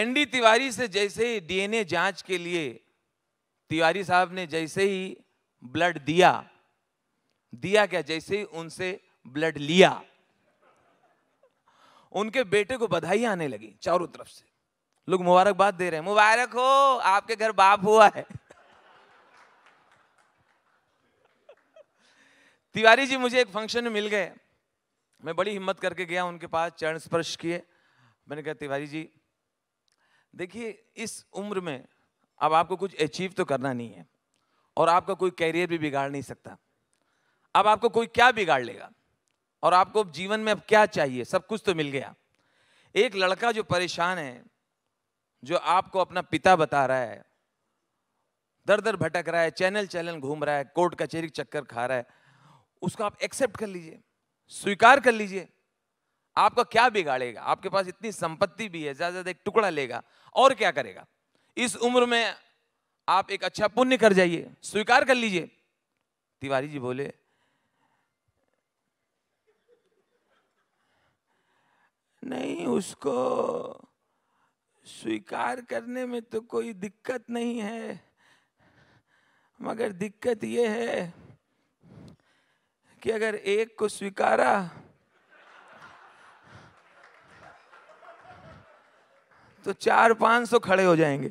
एनडी तिवारी से जैसे ही डीएनए जांच के लिए तिवारी साहब ने जैसे ही ब्लड दिया दिया क्या जैसे ही उनसे ब्लड लिया उनके बेटे को बधाई आने लगी चारों तरफ से लोग मुबारकबाद दे रहे हैं मुबारक हो आपके घर बाप हुआ है तिवारी जी मुझे एक फंक्शन में मिल गए मैं बड़ी हिम्मत करके गया उनके पास चरण स्पर्श किए मैंने कहा तिवारी जी देखिए इस उम्र में अब आपको कुछ अचीव तो करना नहीं है और आपका कोई कैरियर भी बिगाड़ नहीं सकता अब आपको कोई क्या बिगाड़ लेगा और आपको जीवन में अब क्या चाहिए सब कुछ तो मिल गया एक लड़का जो परेशान है जो आपको अपना पिता बता रहा है दर दर भटक रहा है चैनल चैनल घूम रहा है कोर्ट कचहरी चक्कर खा रहा है उसको आप एक्सेप्ट कर लीजिए स्वीकार कर लीजिए आपका क्या बिगाड़ेगा आपके पास इतनी संपत्ति भी है ज़्यादा ज़्यादा एक टुकड़ा लेगा और क्या करेगा इस उम्र में आप एक अच्छा पुण्य कर जाइए स्वीकार कर लीजिए तिवारी जी बोले नहीं उसको स्वीकार करने में तो कोई दिक्कत नहीं है मगर दिक्कत यह है कि अगर एक को स्वीकारा तो चार पांच सौ खड़े हो जाएंगे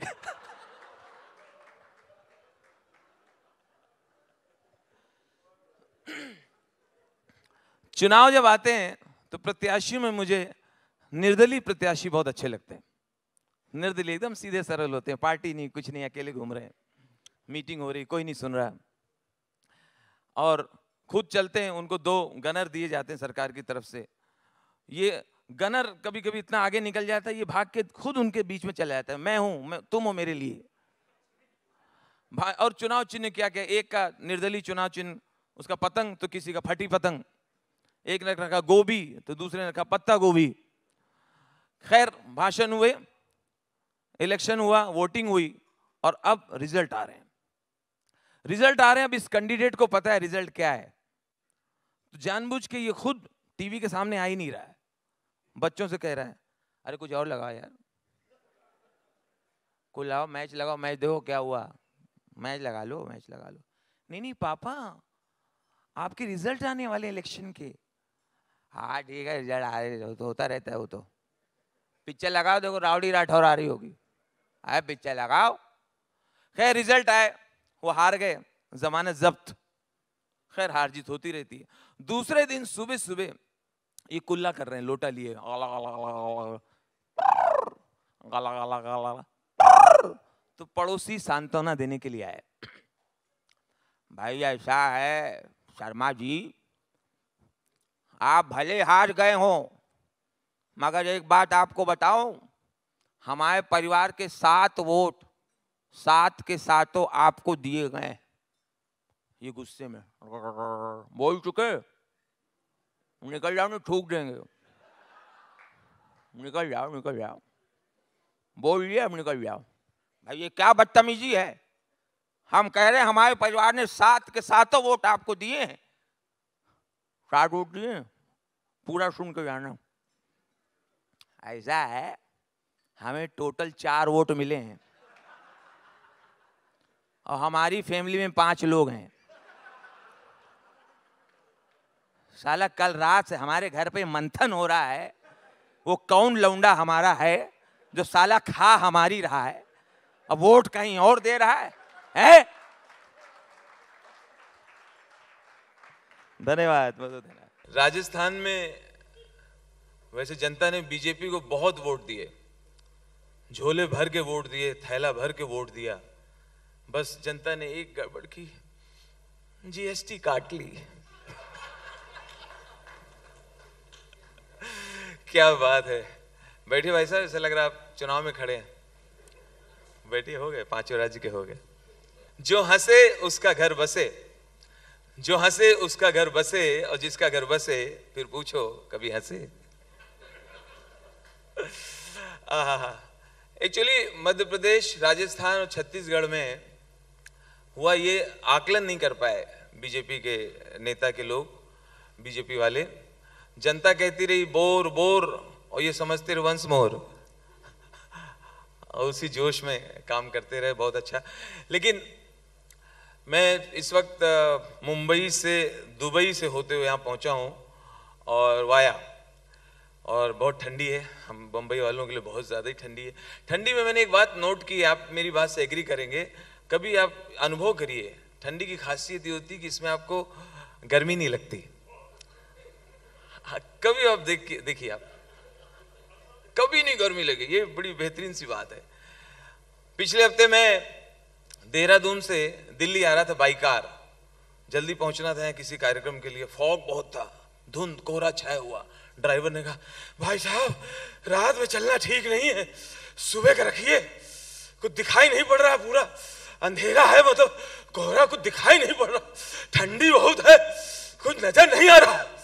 चुनाव जब आते हैं तो प्रत्याशियों में मुझे निर्दलीय प्रत्याशी बहुत अच्छे लगते हैं निर्दलीय एकदम सीधे सरल होते हैं पार्टी नहीं कुछ नहीं अकेले घूम रहे हैं मीटिंग हो रही कोई नहीं सुन रहा और खुद चलते हैं उनको दो गनर दिए जाते हैं सरकार की तरफ से ये गनर कभी कभी इतना आगे निकल जाता है ये भाग के खुद उनके बीच में चला जाता है मैं हूं मैं तुम हो मेरे लिए और चुनाव चिन्ह क्या क्या एक का निर्दलीय चुनाव चिन्ह उसका पतंग तो किसी का फटी पतंग एक ने रखा गोभी तो दूसरे ने रखा पत्ता गोभी खैर भाषण हुए इलेक्शन हुआ वोटिंग हुई और अब रिजल्ट आ रहे हैं रिजल्ट आ रहे हैं अब इस कैंडिडेट को पता है रिजल्ट क्या है तो जानबूझ के ये खुद टीवी के सामने आ ही नहीं रहा है बच्चों से कह रहा है अरे कुछ और लगाओ यार कोई लाओ मैच लगाओ मैच देखो क्या हुआ मैच लगा लो मैच लगा लो नहीं नहीं पापा आपके रिजल्ट आने वाले इलेक्शन के हाँ ठीक है रिजल्ट आ रही तो होता रहता है वो तो पिक्चर लगाओ देखो रावड़ी राठौर आ रही होगी आए पिक्चर लगाओ खैर रिजल्ट आए वो हार गए जमाना जब्त खैर हार जीत होती रहती है दूसरे दिन सुबह सुबह ये कुल्ला कर रहे हैं लोटा लिए तो पड़ोसी सांत्वना देने के लिए आए भाई ऐसा है शर्मा जी आप भले हार गए हो मगर एक बात आपको बताओ हमारे परिवार के सात वोट सात के सातों आपको दिए गए ये गुस्से में बोल चुके निकल जाओ ना ठूक देंगे निकल जाओ निकल जाओ बोल लिया अब निकल जाओ भाई ये क्या बदतमीजी है हम कह रहे हैं हमारे परिवार ने सात के सातों वोट आपको दिए हैं सात वोट दिए पूरा सुन के जाना ऐसा है हमें टोटल चार वोट मिले हैं और हमारी फैमिली में पांच लोग हैं साला कल रात से हमारे घर पे मंथन हो रहा है वो कौन लौंडा हमारा है जो साला खा हमारी रहा है अब वोट कहीं और दे रहा है है धन्यवाद राजस्थान में वैसे जनता ने बीजेपी को बहुत वोट दिए झोले भर के वोट दिए थैला भर के वोट दिया बस जनता ने एक गड़बड़ की जीएसटी काट ली क्या बात है बैठिए भाई साहब ऐसा लग रहा है आप चुनाव में खड़े हैं बैठिए हो गए पांचों राज्य के हो गए जो हंसे उसका घर बसे जो हंसे उसका घर बसे और जिसका घर बसे फिर पूछो कभी हंसे एक्चुअली मध्य प्रदेश राजस्थान और छत्तीसगढ़ में हुआ ये आकलन नहीं कर पाए बीजेपी के नेता के लोग बीजेपी वाले जनता कहती रही बोर बोर और ये समझते रहे वंस मोर और उसी जोश में काम करते रहे बहुत अच्छा लेकिन मैं इस वक्त मुंबई से दुबई से होते हुए यहाँ पहुँचा हूँ और वाया और बहुत ठंडी है हम बम्बई वालों के लिए बहुत ज़्यादा ही ठंडी है ठंडी में मैंने एक बात नोट की आप मेरी बात से एग्री करेंगे कभी आप अनुभव करिए ठंडी की खासियत ये होती है कि इसमें आपको गर्मी नहीं लगती हाँ, कभी आप देखिए देखिए आप कभी नहीं गर्मी लगे ये बड़ी बेहतरीन सी बात है पिछले हफ्ते मैं देहरादून से दिल्ली आ रहा था बाईकार जल्दी पहुंचना था किसी कार्यक्रम के लिए फॉग बहुत था धुंध कोहरा छाया हुआ ड्राइवर ने कहा भाई साहब रात में चलना ठीक नहीं है सुबह का रखिए कुछ दिखाई नहीं पड़ रहा पूरा अंधेरा है मतलब कोहरा कुछ दिखाई नहीं पड़ रहा ठंडी बहुत है कुछ नजर नहीं आ रहा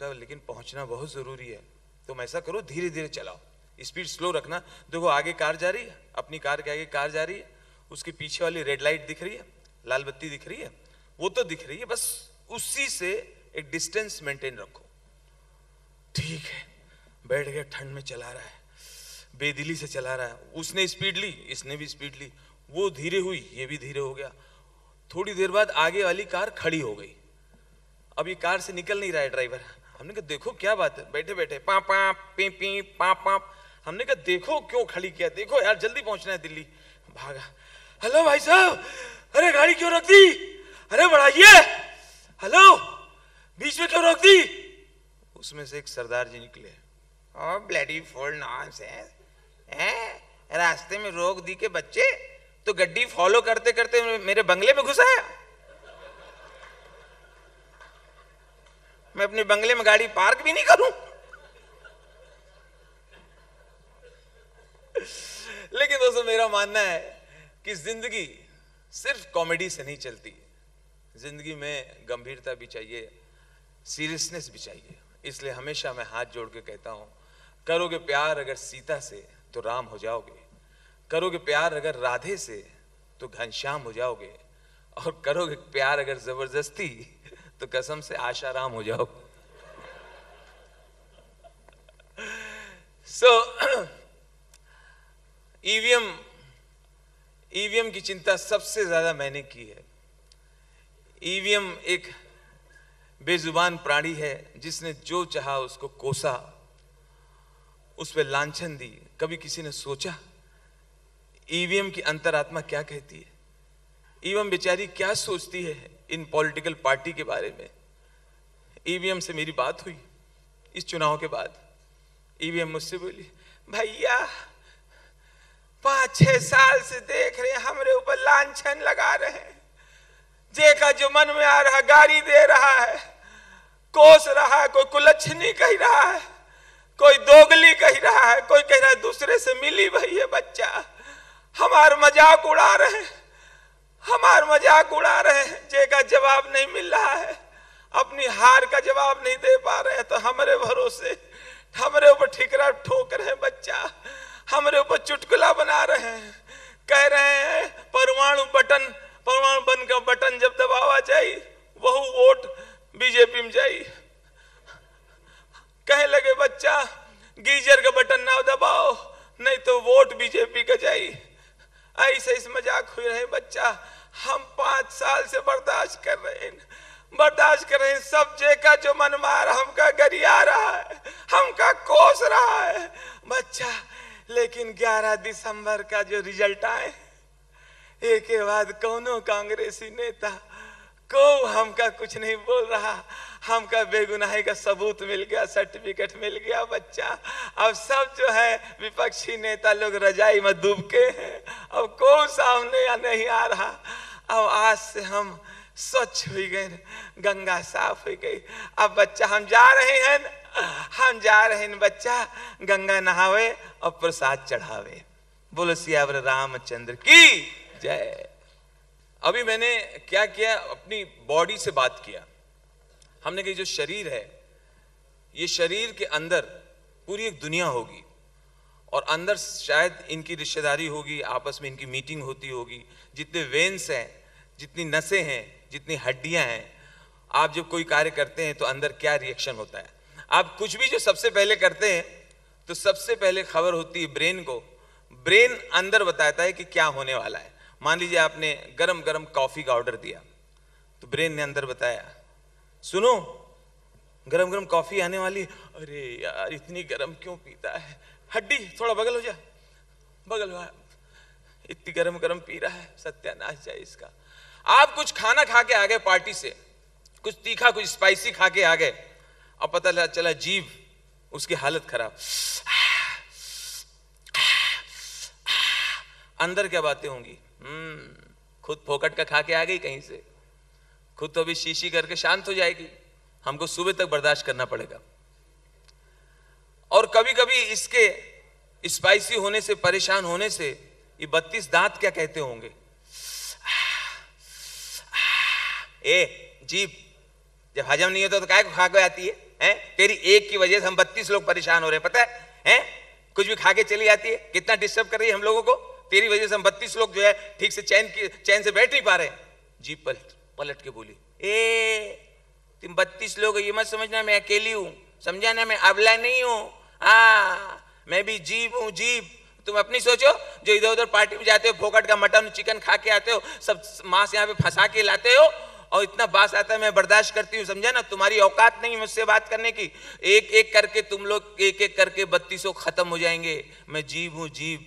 कहा लेकिन पहुंचना बहुत ज़रूरी है तुम ऐसा करो धीरे धीरे चलाओ स्पीड स्लो रखना देखो आगे कार जा रही है अपनी कार के आगे कार जा रही है उसके पीछे वाली रेड लाइट दिख रही है लाल बत्ती दिख रही है वो तो दिख रही है बस उसी से एक डिस्टेंस मेंटेन रखो ठीक है बैठ गया ठंड में चला रहा है बेदिली से चला रहा है उसने स्पीड ली इसने भी स्पीड ली वो धीरे हुई ये भी धीरे हो गया थोड़ी देर बाद आगे वाली कार खड़ी हो गई अब ये कार से निकल नहीं रहा है ड्राइवर हमने कहा देखो क्या बात है बैठे बैठे पा पा पी पी पा पा हमने कहा देखो क्यों खड़ी किया देखो यार जल्दी पहुंचना है दिल्ली भागा हेलो भाई साहब अरे गाड़ी क्यों रोक दी अरे बढ़ाइए हेलो बीच में क्यों रोक दी उसमें से एक सरदार जी निकले और ब्लैडी फोल्ड नॉन्स है रास्ते में रोक दी के बच्चे तो गड्डी फॉलो करते करते मेरे बंगले में घुस आया मैं अपने बंगले में गाड़ी पार्क भी नहीं करूं लेकिन दोस्तों मेरा मानना है कि जिंदगी सिर्फ कॉमेडी से नहीं चलती जिंदगी में गंभीरता भी चाहिए सीरियसनेस भी चाहिए इसलिए हमेशा मैं हाथ जोड़ के कहता हूं करोगे प्यार अगर सीता से तो राम हो जाओगे करोगे प्यार अगर राधे से तो घनश्याम हो जाओगे और करोगे प्यार अगर जबरदस्ती तो कसम से आशाराम हो जाओ सो ईवीएम ईवीएम की चिंता सबसे ज्यादा मैंने की है ईवीएम e एक बेजुबान प्राणी है जिसने जो चाहा उसको कोसा उस पर लाछन दी कभी किसी ने सोचा ईवीएम e की अंतरात्मा क्या कहती है ईवीएम e बेचारी क्या सोचती है इन पॉलिटिकल पार्टी के बारे में ईवीएम e से मेरी बात हुई इस चुनाव के बाद ईवीएम e मुझसे बोली भैया पाँच छः साल से देख रहे हमारे ऊपर लाछन लगा रहे हैं का जो मन में आ रहा गाड़ी दे रहा है कोस रहा है कोई कुलच्छनी कह रहा है कोई दोगली कह रहा है कोई कह रहा है दूसरे से मिली भैया बच्चा हमारा मजाक उड़ा रहे हैं हमार मजाक उड़ा रहे हैं का जवाब नहीं मिल रहा है अपनी हार का जवाब नहीं दे पा रहे तो हमारे भरोसे हमारे ऊपर ठिकरा ठोक रहे हैं बच्चा हमारे ऊपर चुटकुला बना रहे हैं कह रहे हैं परमाणु बटन परमाणु बन का बटन जब दबावा जाए बहु वोट बीजेपी में जाए कह लगे बच्चा गीजर का बटन ना दबाओ नहीं तो वोट बीजेपी का जाए ऐसे ऐसे मजाक हुए रहे बच्चा हम पांच साल से बर्दाश्त कर रहे हैं बर्दाश्त कर रहे हैं जे का जो मनमार हमका गरिया रहा है हमका कोस रहा है बच्चा लेकिन 11 दिसंबर का जो रिजल्ट आए एक बाद कौनो कांग्रेसी नेता को हमका कुछ नहीं बोल रहा हमका बेगुनाही का सबूत मिल गया सर्टिफिकेट मिल गया बच्चा अब सब जो है विपक्षी नेता लोग रजाई में के हैं अब कौन सामने या नहीं आ रहा अब आज से हम स्वच्छ हुई गए गंगा साफ हो गई अब बच्चा हम जा रहे हैं हम जा रहे हैं बच्चा गंगा नहावे और प्रसाद चढ़ावे बोलो सियावर रामचंद्र की जय अभी मैंने क्या किया अपनी बॉडी से बात किया हमने कही जो शरीर है ये शरीर के अंदर पूरी एक दुनिया होगी और अंदर शायद इनकी रिश्तेदारी होगी आपस में इनकी मीटिंग होती होगी जितने वेंस हैं जितनी नसें हैं जितनी हड्डियां हैं आप जब कोई कार्य करते हैं तो अंदर क्या रिएक्शन होता है आप कुछ भी जो सबसे पहले करते हैं तो सबसे पहले खबर होती है ब्रेन को ब्रेन अंदर बताता है कि क्या होने वाला है मान लीजिए आपने गरम गरम कॉफ़ी का ऑर्डर दिया तो ब्रेन ने अंदर बताया सुनो गरम गरम कॉफी आने वाली अरे यार इतनी गरम क्यों पीता है हड्डी थोड़ा बगल हो जा बगल हुआ इतनी गरम गरम पी रहा है सत्यानाश जाए इसका आप कुछ खाना खा के आ गए पार्टी से कुछ तीखा कुछ स्पाइसी खा के आ गए अब पता चला जीव उसकी हालत खराब अंदर क्या बातें होंगी हम्म, खुद फोकट का खा के आ गई कहीं से खुद तो अभी शीशी करके शांत हो जाएगी हमको सुबह तक बर्दाश्त करना पड़ेगा और कभी कभी इसके स्पाइसी होने से परेशान होने से ये बत्तीस दांत क्या कहते होंगे ए जीप जब हजम नहीं होता तो क्या को खा के आती है हैं तेरी एक की वजह से हम बत्तीस लोग परेशान हो रहे हैं पता है हैं कुछ भी खा के चली जाती है कितना डिस्टर्ब कर रही है हम लोगों को तेरी वजह से हम बत्तीस लोग जो है ठीक से चैन की चैन से बैठ नहीं पा रहे जीप पलट पलट के बोली ए तुम बत्तीस लोग ये मत समझना मैं अकेली हूं समझा ना मैं अबला नहीं हूं हाँ मैं भी जीव हूं जीव तुम अपनी सोचो जो इधर उधर पार्टी में जाते हो फोकट का मटन चिकन खा के आते हो सब मांस यहाँ पे फंसा के लाते हो और इतना बास आता है मैं बर्दाश्त करती हूँ समझा ना तुम्हारी औकात नहीं मुझसे बात करने की एक एक करके तुम लोग एक एक करके बत्तीसों खत्म हो जाएंगे मैं जीव हूँ जीव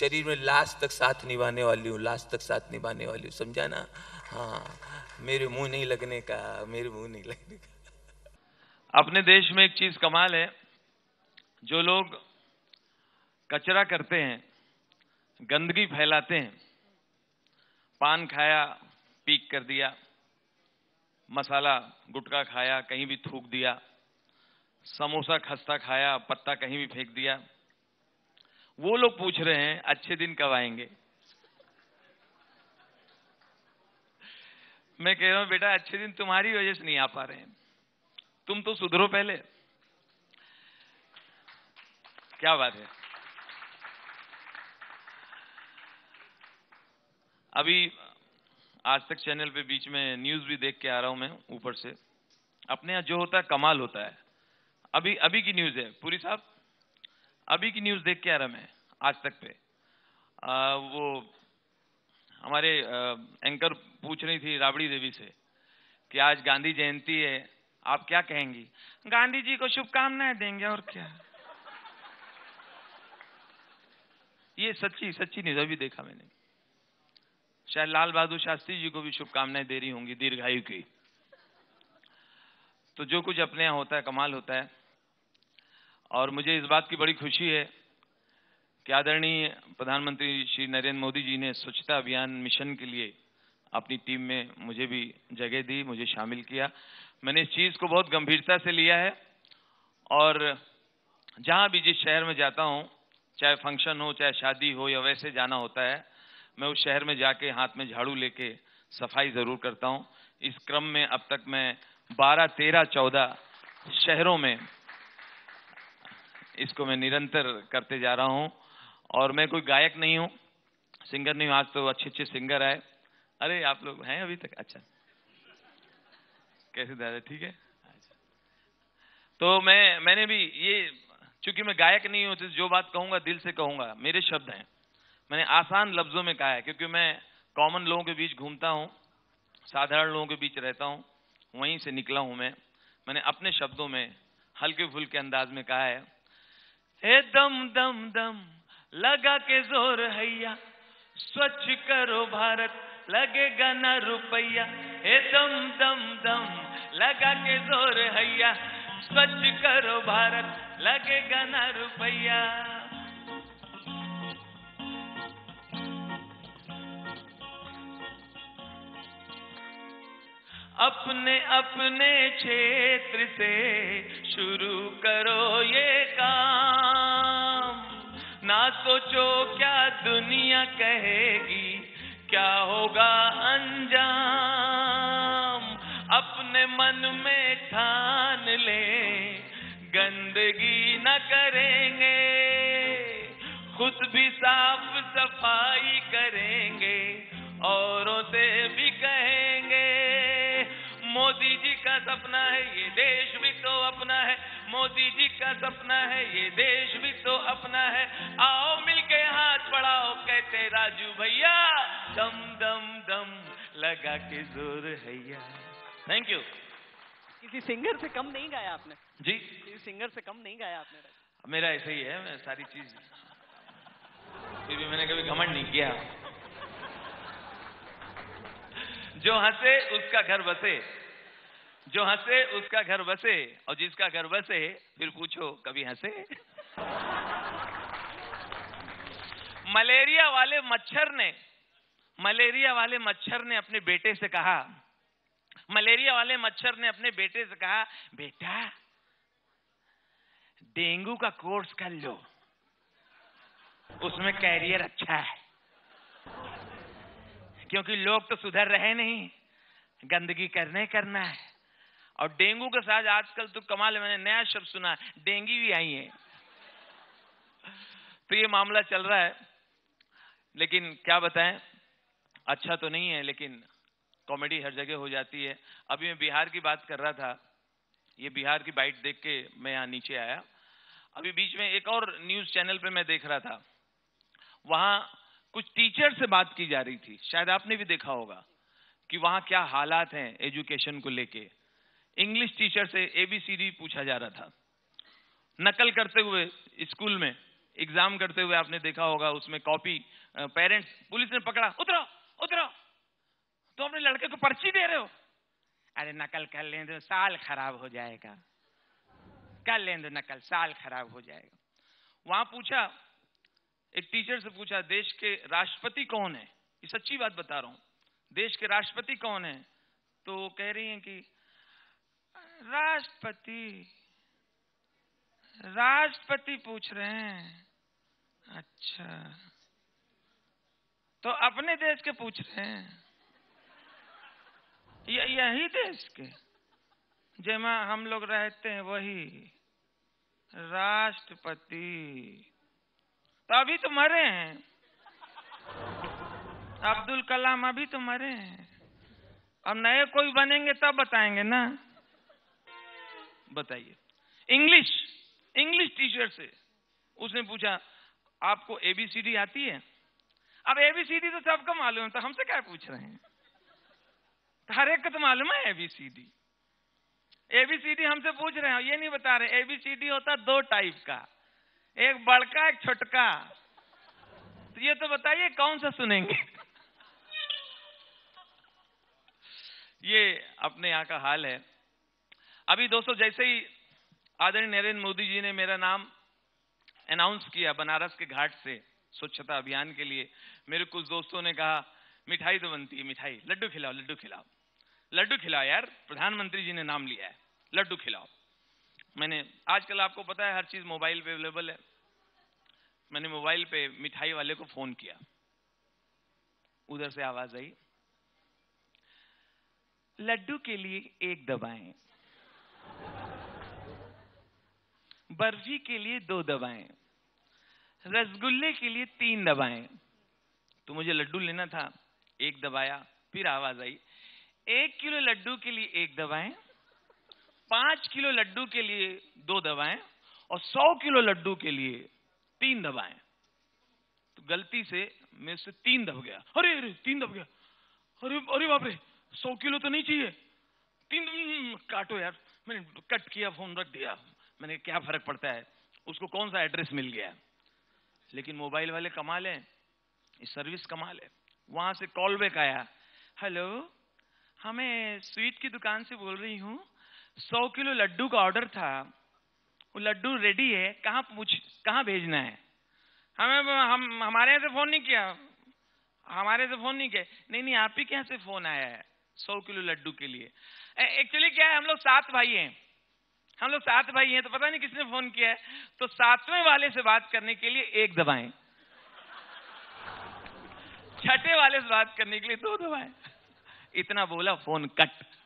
शरीर में लास्ट तक साथ निभाने वाली हूँ लास्ट तक साथ निभाने वाली हूँ समझा ना हाँ मेरे मुंह नहीं लगने का मेरे मुंह नहीं लगने का अपने देश में एक चीज कमाल है जो लोग कचरा करते हैं गंदगी फैलाते हैं पान खाया पीक कर दिया मसाला गुटखा खाया कहीं भी थूक दिया समोसा खस्ता खाया पत्ता कहीं भी फेंक दिया वो लोग पूछ रहे हैं अच्छे दिन कब आएंगे मैं कह रहा हूं बेटा अच्छे दिन तुम्हारी वजह से नहीं आ पा रहे हैं तुम तो सुधरो पहले क्या बात है अभी आज तक चैनल पे बीच में न्यूज भी देख के आ रहा हूं मैं ऊपर से अपने यहां जो होता है कमाल होता है अभी अभी की न्यूज है पूरी साहब अभी की न्यूज देख के आ रहा मैं आज तक पे आ, वो हमारे आ, एंकर पूछ रही थी राबड़ी देवी से कि आज गांधी जयंती है आप क्या कहेंगी गांधी जी को शुभकामनाएं देंगे और क्या ये सच्ची सच्ची नहीं अभी देखा मैंने शायद लाल बहादुर शास्त्री जी को भी शुभकामनाएं दे रही होंगी दीर्घायु की तो जो कुछ अपने यहां होता है कमाल होता है और मुझे इस बात की बड़ी खुशी है कि आदरणीय प्रधानमंत्री श्री नरेंद्र मोदी जी ने स्वच्छता अभियान मिशन के लिए अपनी टीम में मुझे भी जगह दी मुझे शामिल किया मैंने इस चीज़ को बहुत गंभीरता से लिया है और जहाँ भी जिस शहर में जाता हूँ चाहे फंक्शन हो चाहे शादी हो या वैसे जाना होता है मैं उस शहर में जाके हाथ में झाड़ू लेके सफाई ज़रूर करता हूँ इस क्रम में अब तक मैं बारह तेरह चौदह शहरों में इसको मैं निरंतर करते जा रहा हूँ और मैं कोई गायक नहीं हूँ सिंगर नहीं हूँ आज तो अच्छे अच्छे सिंगर आए अरे आप लोग हैं अभी तक अच्छा कैसे दादा ठीक है अच्छा। तो मैं मैंने भी ये चूंकि मैं गायक नहीं हूं तो जो बात कहूंगा दिल से कहूंगा मेरे शब्द हैं मैंने आसान लफ्जों में कहा है क्योंकि मैं कॉमन लोगों के बीच घूमता हूं साधारण लोगों के बीच रहता हूं वहीं से निकला हूं मैं मैंने अपने शब्दों में हल्के फुल्के अंदाज में कहा है ए दम दम दम लगा के जोर हैया स्वच्छ करो भारत लगेगा ना रुपया हे दम दम दम लगा के जोर हैया स्वच्छ करो भारत लगेगा ना रुपया अपने अपने क्षेत्र से शुरू करो ये काम ना सोचो क्या दुनिया कहेगी क्या होगा अंजाम अपने मन में ठान ले गंदगी न करेंगे खुद भी साफ सफाई करेंगे औरों से भी कहेंगे मोदी जी का सपना है ये देश भी तो अपना है मोदी का सपना है ये देश भी तो अपना है आओ मिलके हाथ बढ़ाओ कहते राजू भैया दम दम दम लगा के जोर है थैंक यू किसी सिंगर से कम नहीं गाया आपने जी किसी सिंगर से कम नहीं गाया आपने मेरा ऐसा ही है मैं सारी चीज फिर भी मैंने कभी घमंड नहीं किया जो हंसे उसका घर बसे जो हंसे उसका घर बसे और जिसका घर बसे फिर पूछो कभी हंसे मलेरिया वाले मच्छर ने मलेरिया वाले मच्छर ने अपने बेटे से कहा मलेरिया वाले मच्छर ने अपने बेटे से कहा बेटा डेंगू का कोर्स कर लो उसमें कैरियर अच्छा है क्योंकि लोग तो सुधर रहे नहीं गंदगी करने करना है और डेंगू के साथ आजकल तो कमाल है मैंने नया शब्द सुना है डेंगी भी आई है तो ये मामला चल रहा है लेकिन क्या बताएं अच्छा तो नहीं है लेकिन कॉमेडी हर जगह हो जाती है अभी मैं बिहार की बात कर रहा था ये बिहार की बाइट देख के मैं यहाँ नीचे आया अभी बीच में एक और न्यूज़ चैनल पे मैं देख रहा था वहां कुछ टीचर से बात की जा रही थी शायद आपने भी देखा होगा कि वहां क्या हालात हैं एजुकेशन को लेके इंग्लिश टीचर से एबीसीडी पूछा जा रहा था नकल करते हुए स्कूल में एग्जाम करते हुए आपने देखा होगा उसमें कॉपी पेरेंट्स पुलिस ने पकड़ा उतरा उतरा तो अपने लड़के को पर्ची दे रहे हो अरे नकल कर लें तो साल खराब हो जाएगा कर लें तो नकल साल खराब हो जाएगा वहां पूछा एक टीचर से पूछा देश के राष्ट्रपति कौन है ये सच्ची बात बता रहा हूं देश के राष्ट्रपति कौन है तो कह रही हैं कि राष्ट्रपति राष्ट्रपति पूछ रहे हैं अच्छा तो अपने देश के पूछ रहे हैं य, यही देश के जेमा हम लोग रहते हैं वही राष्ट्रपति तो अभी तो मरे हैं अब्दुल कलाम अभी तो मरे हैं अब नए कोई बनेंगे तब बताएंगे ना बताइए इंग्लिश इंग्लिश टीचर से उसने पूछा आपको एबीसीडी आती है अब एबीसीडी तो सबको मालूम है तो हमसे क्या पूछ रहे हैं हर एक को तो मालूम है एबीसीडी एबीसीडी हमसे पूछ रहे हैं ये नहीं बता रहे एबीसीडी होता दो टाइप का एक बड़का एक छोटका तो ये तो बताइए कौन सा सुनेंगे ये अपने यहाँ का हाल है अभी दोस्तों जैसे ही आदरणीय नरेंद्र मोदी जी ने मेरा नाम अनाउंस किया बनारस के घाट से स्वच्छता अभियान के लिए मेरे कुछ दोस्तों ने कहा मिठाई तो बनती है मिठाई लड्डू खिलाओ लड्डू खिलाओ लड्डू खिलाओ यार प्रधानमंत्री जी ने नाम लिया है लड्डू खिलाओ मैंने आजकल आपको पता है हर चीज़ मोबाइल पे अवेलेबल है मैंने मोबाइल पे मिठाई वाले को फ़ोन किया उधर से आवाज़ आई लड्डू के लिए एक दबाएं बर्फी के लिए दो दवाएं रसगुल्ले के लिए तीन दवाएं तो मुझे लड्डू लेना था एक दबाया फिर आवाज आई एक किलो लड्डू के लिए एक दवाएं पांच किलो लड्डू के लिए दो दवाएं और सौ किलो लड्डू के लिए तीन दवाएं तो गलती से मेरे से तीन दब गया अरे अरे तीन दब गया अरे अरे बाप रे सौ किलो तो नहीं चाहिए तीन हम्म, काटो यार मैंने कट किया फोन रख दिया मैंने क्या फर्क पड़ता है उसको कौन सा एड्रेस मिल गया लेकिन मोबाइल वाले कमाल है सर्विस कमाल है वहां से कॉल बैक आया हेलो हमें स्वीट की दुकान से बोल रही हूँ सौ किलो लड्डू का ऑर्डर था वो लड्डू रेडी है कहाँ पूछ कहाँ भेजना है हमें हम हमारे यहाँ से फोन नहीं किया हमारे से फोन नहीं किया नहीं नहीं आप ही के यहाँ से फोन आया है सौ किलो लड्डू के लिए एक्चुअली क्या है हम लोग सात भाई हैं हम लोग सात भाई हैं तो पता नहीं किसने फोन किया है तो सातवें वाले से बात करने के लिए एक दबाएं छठे वाले से बात करने के लिए दो दबाएं इतना बोला फोन कट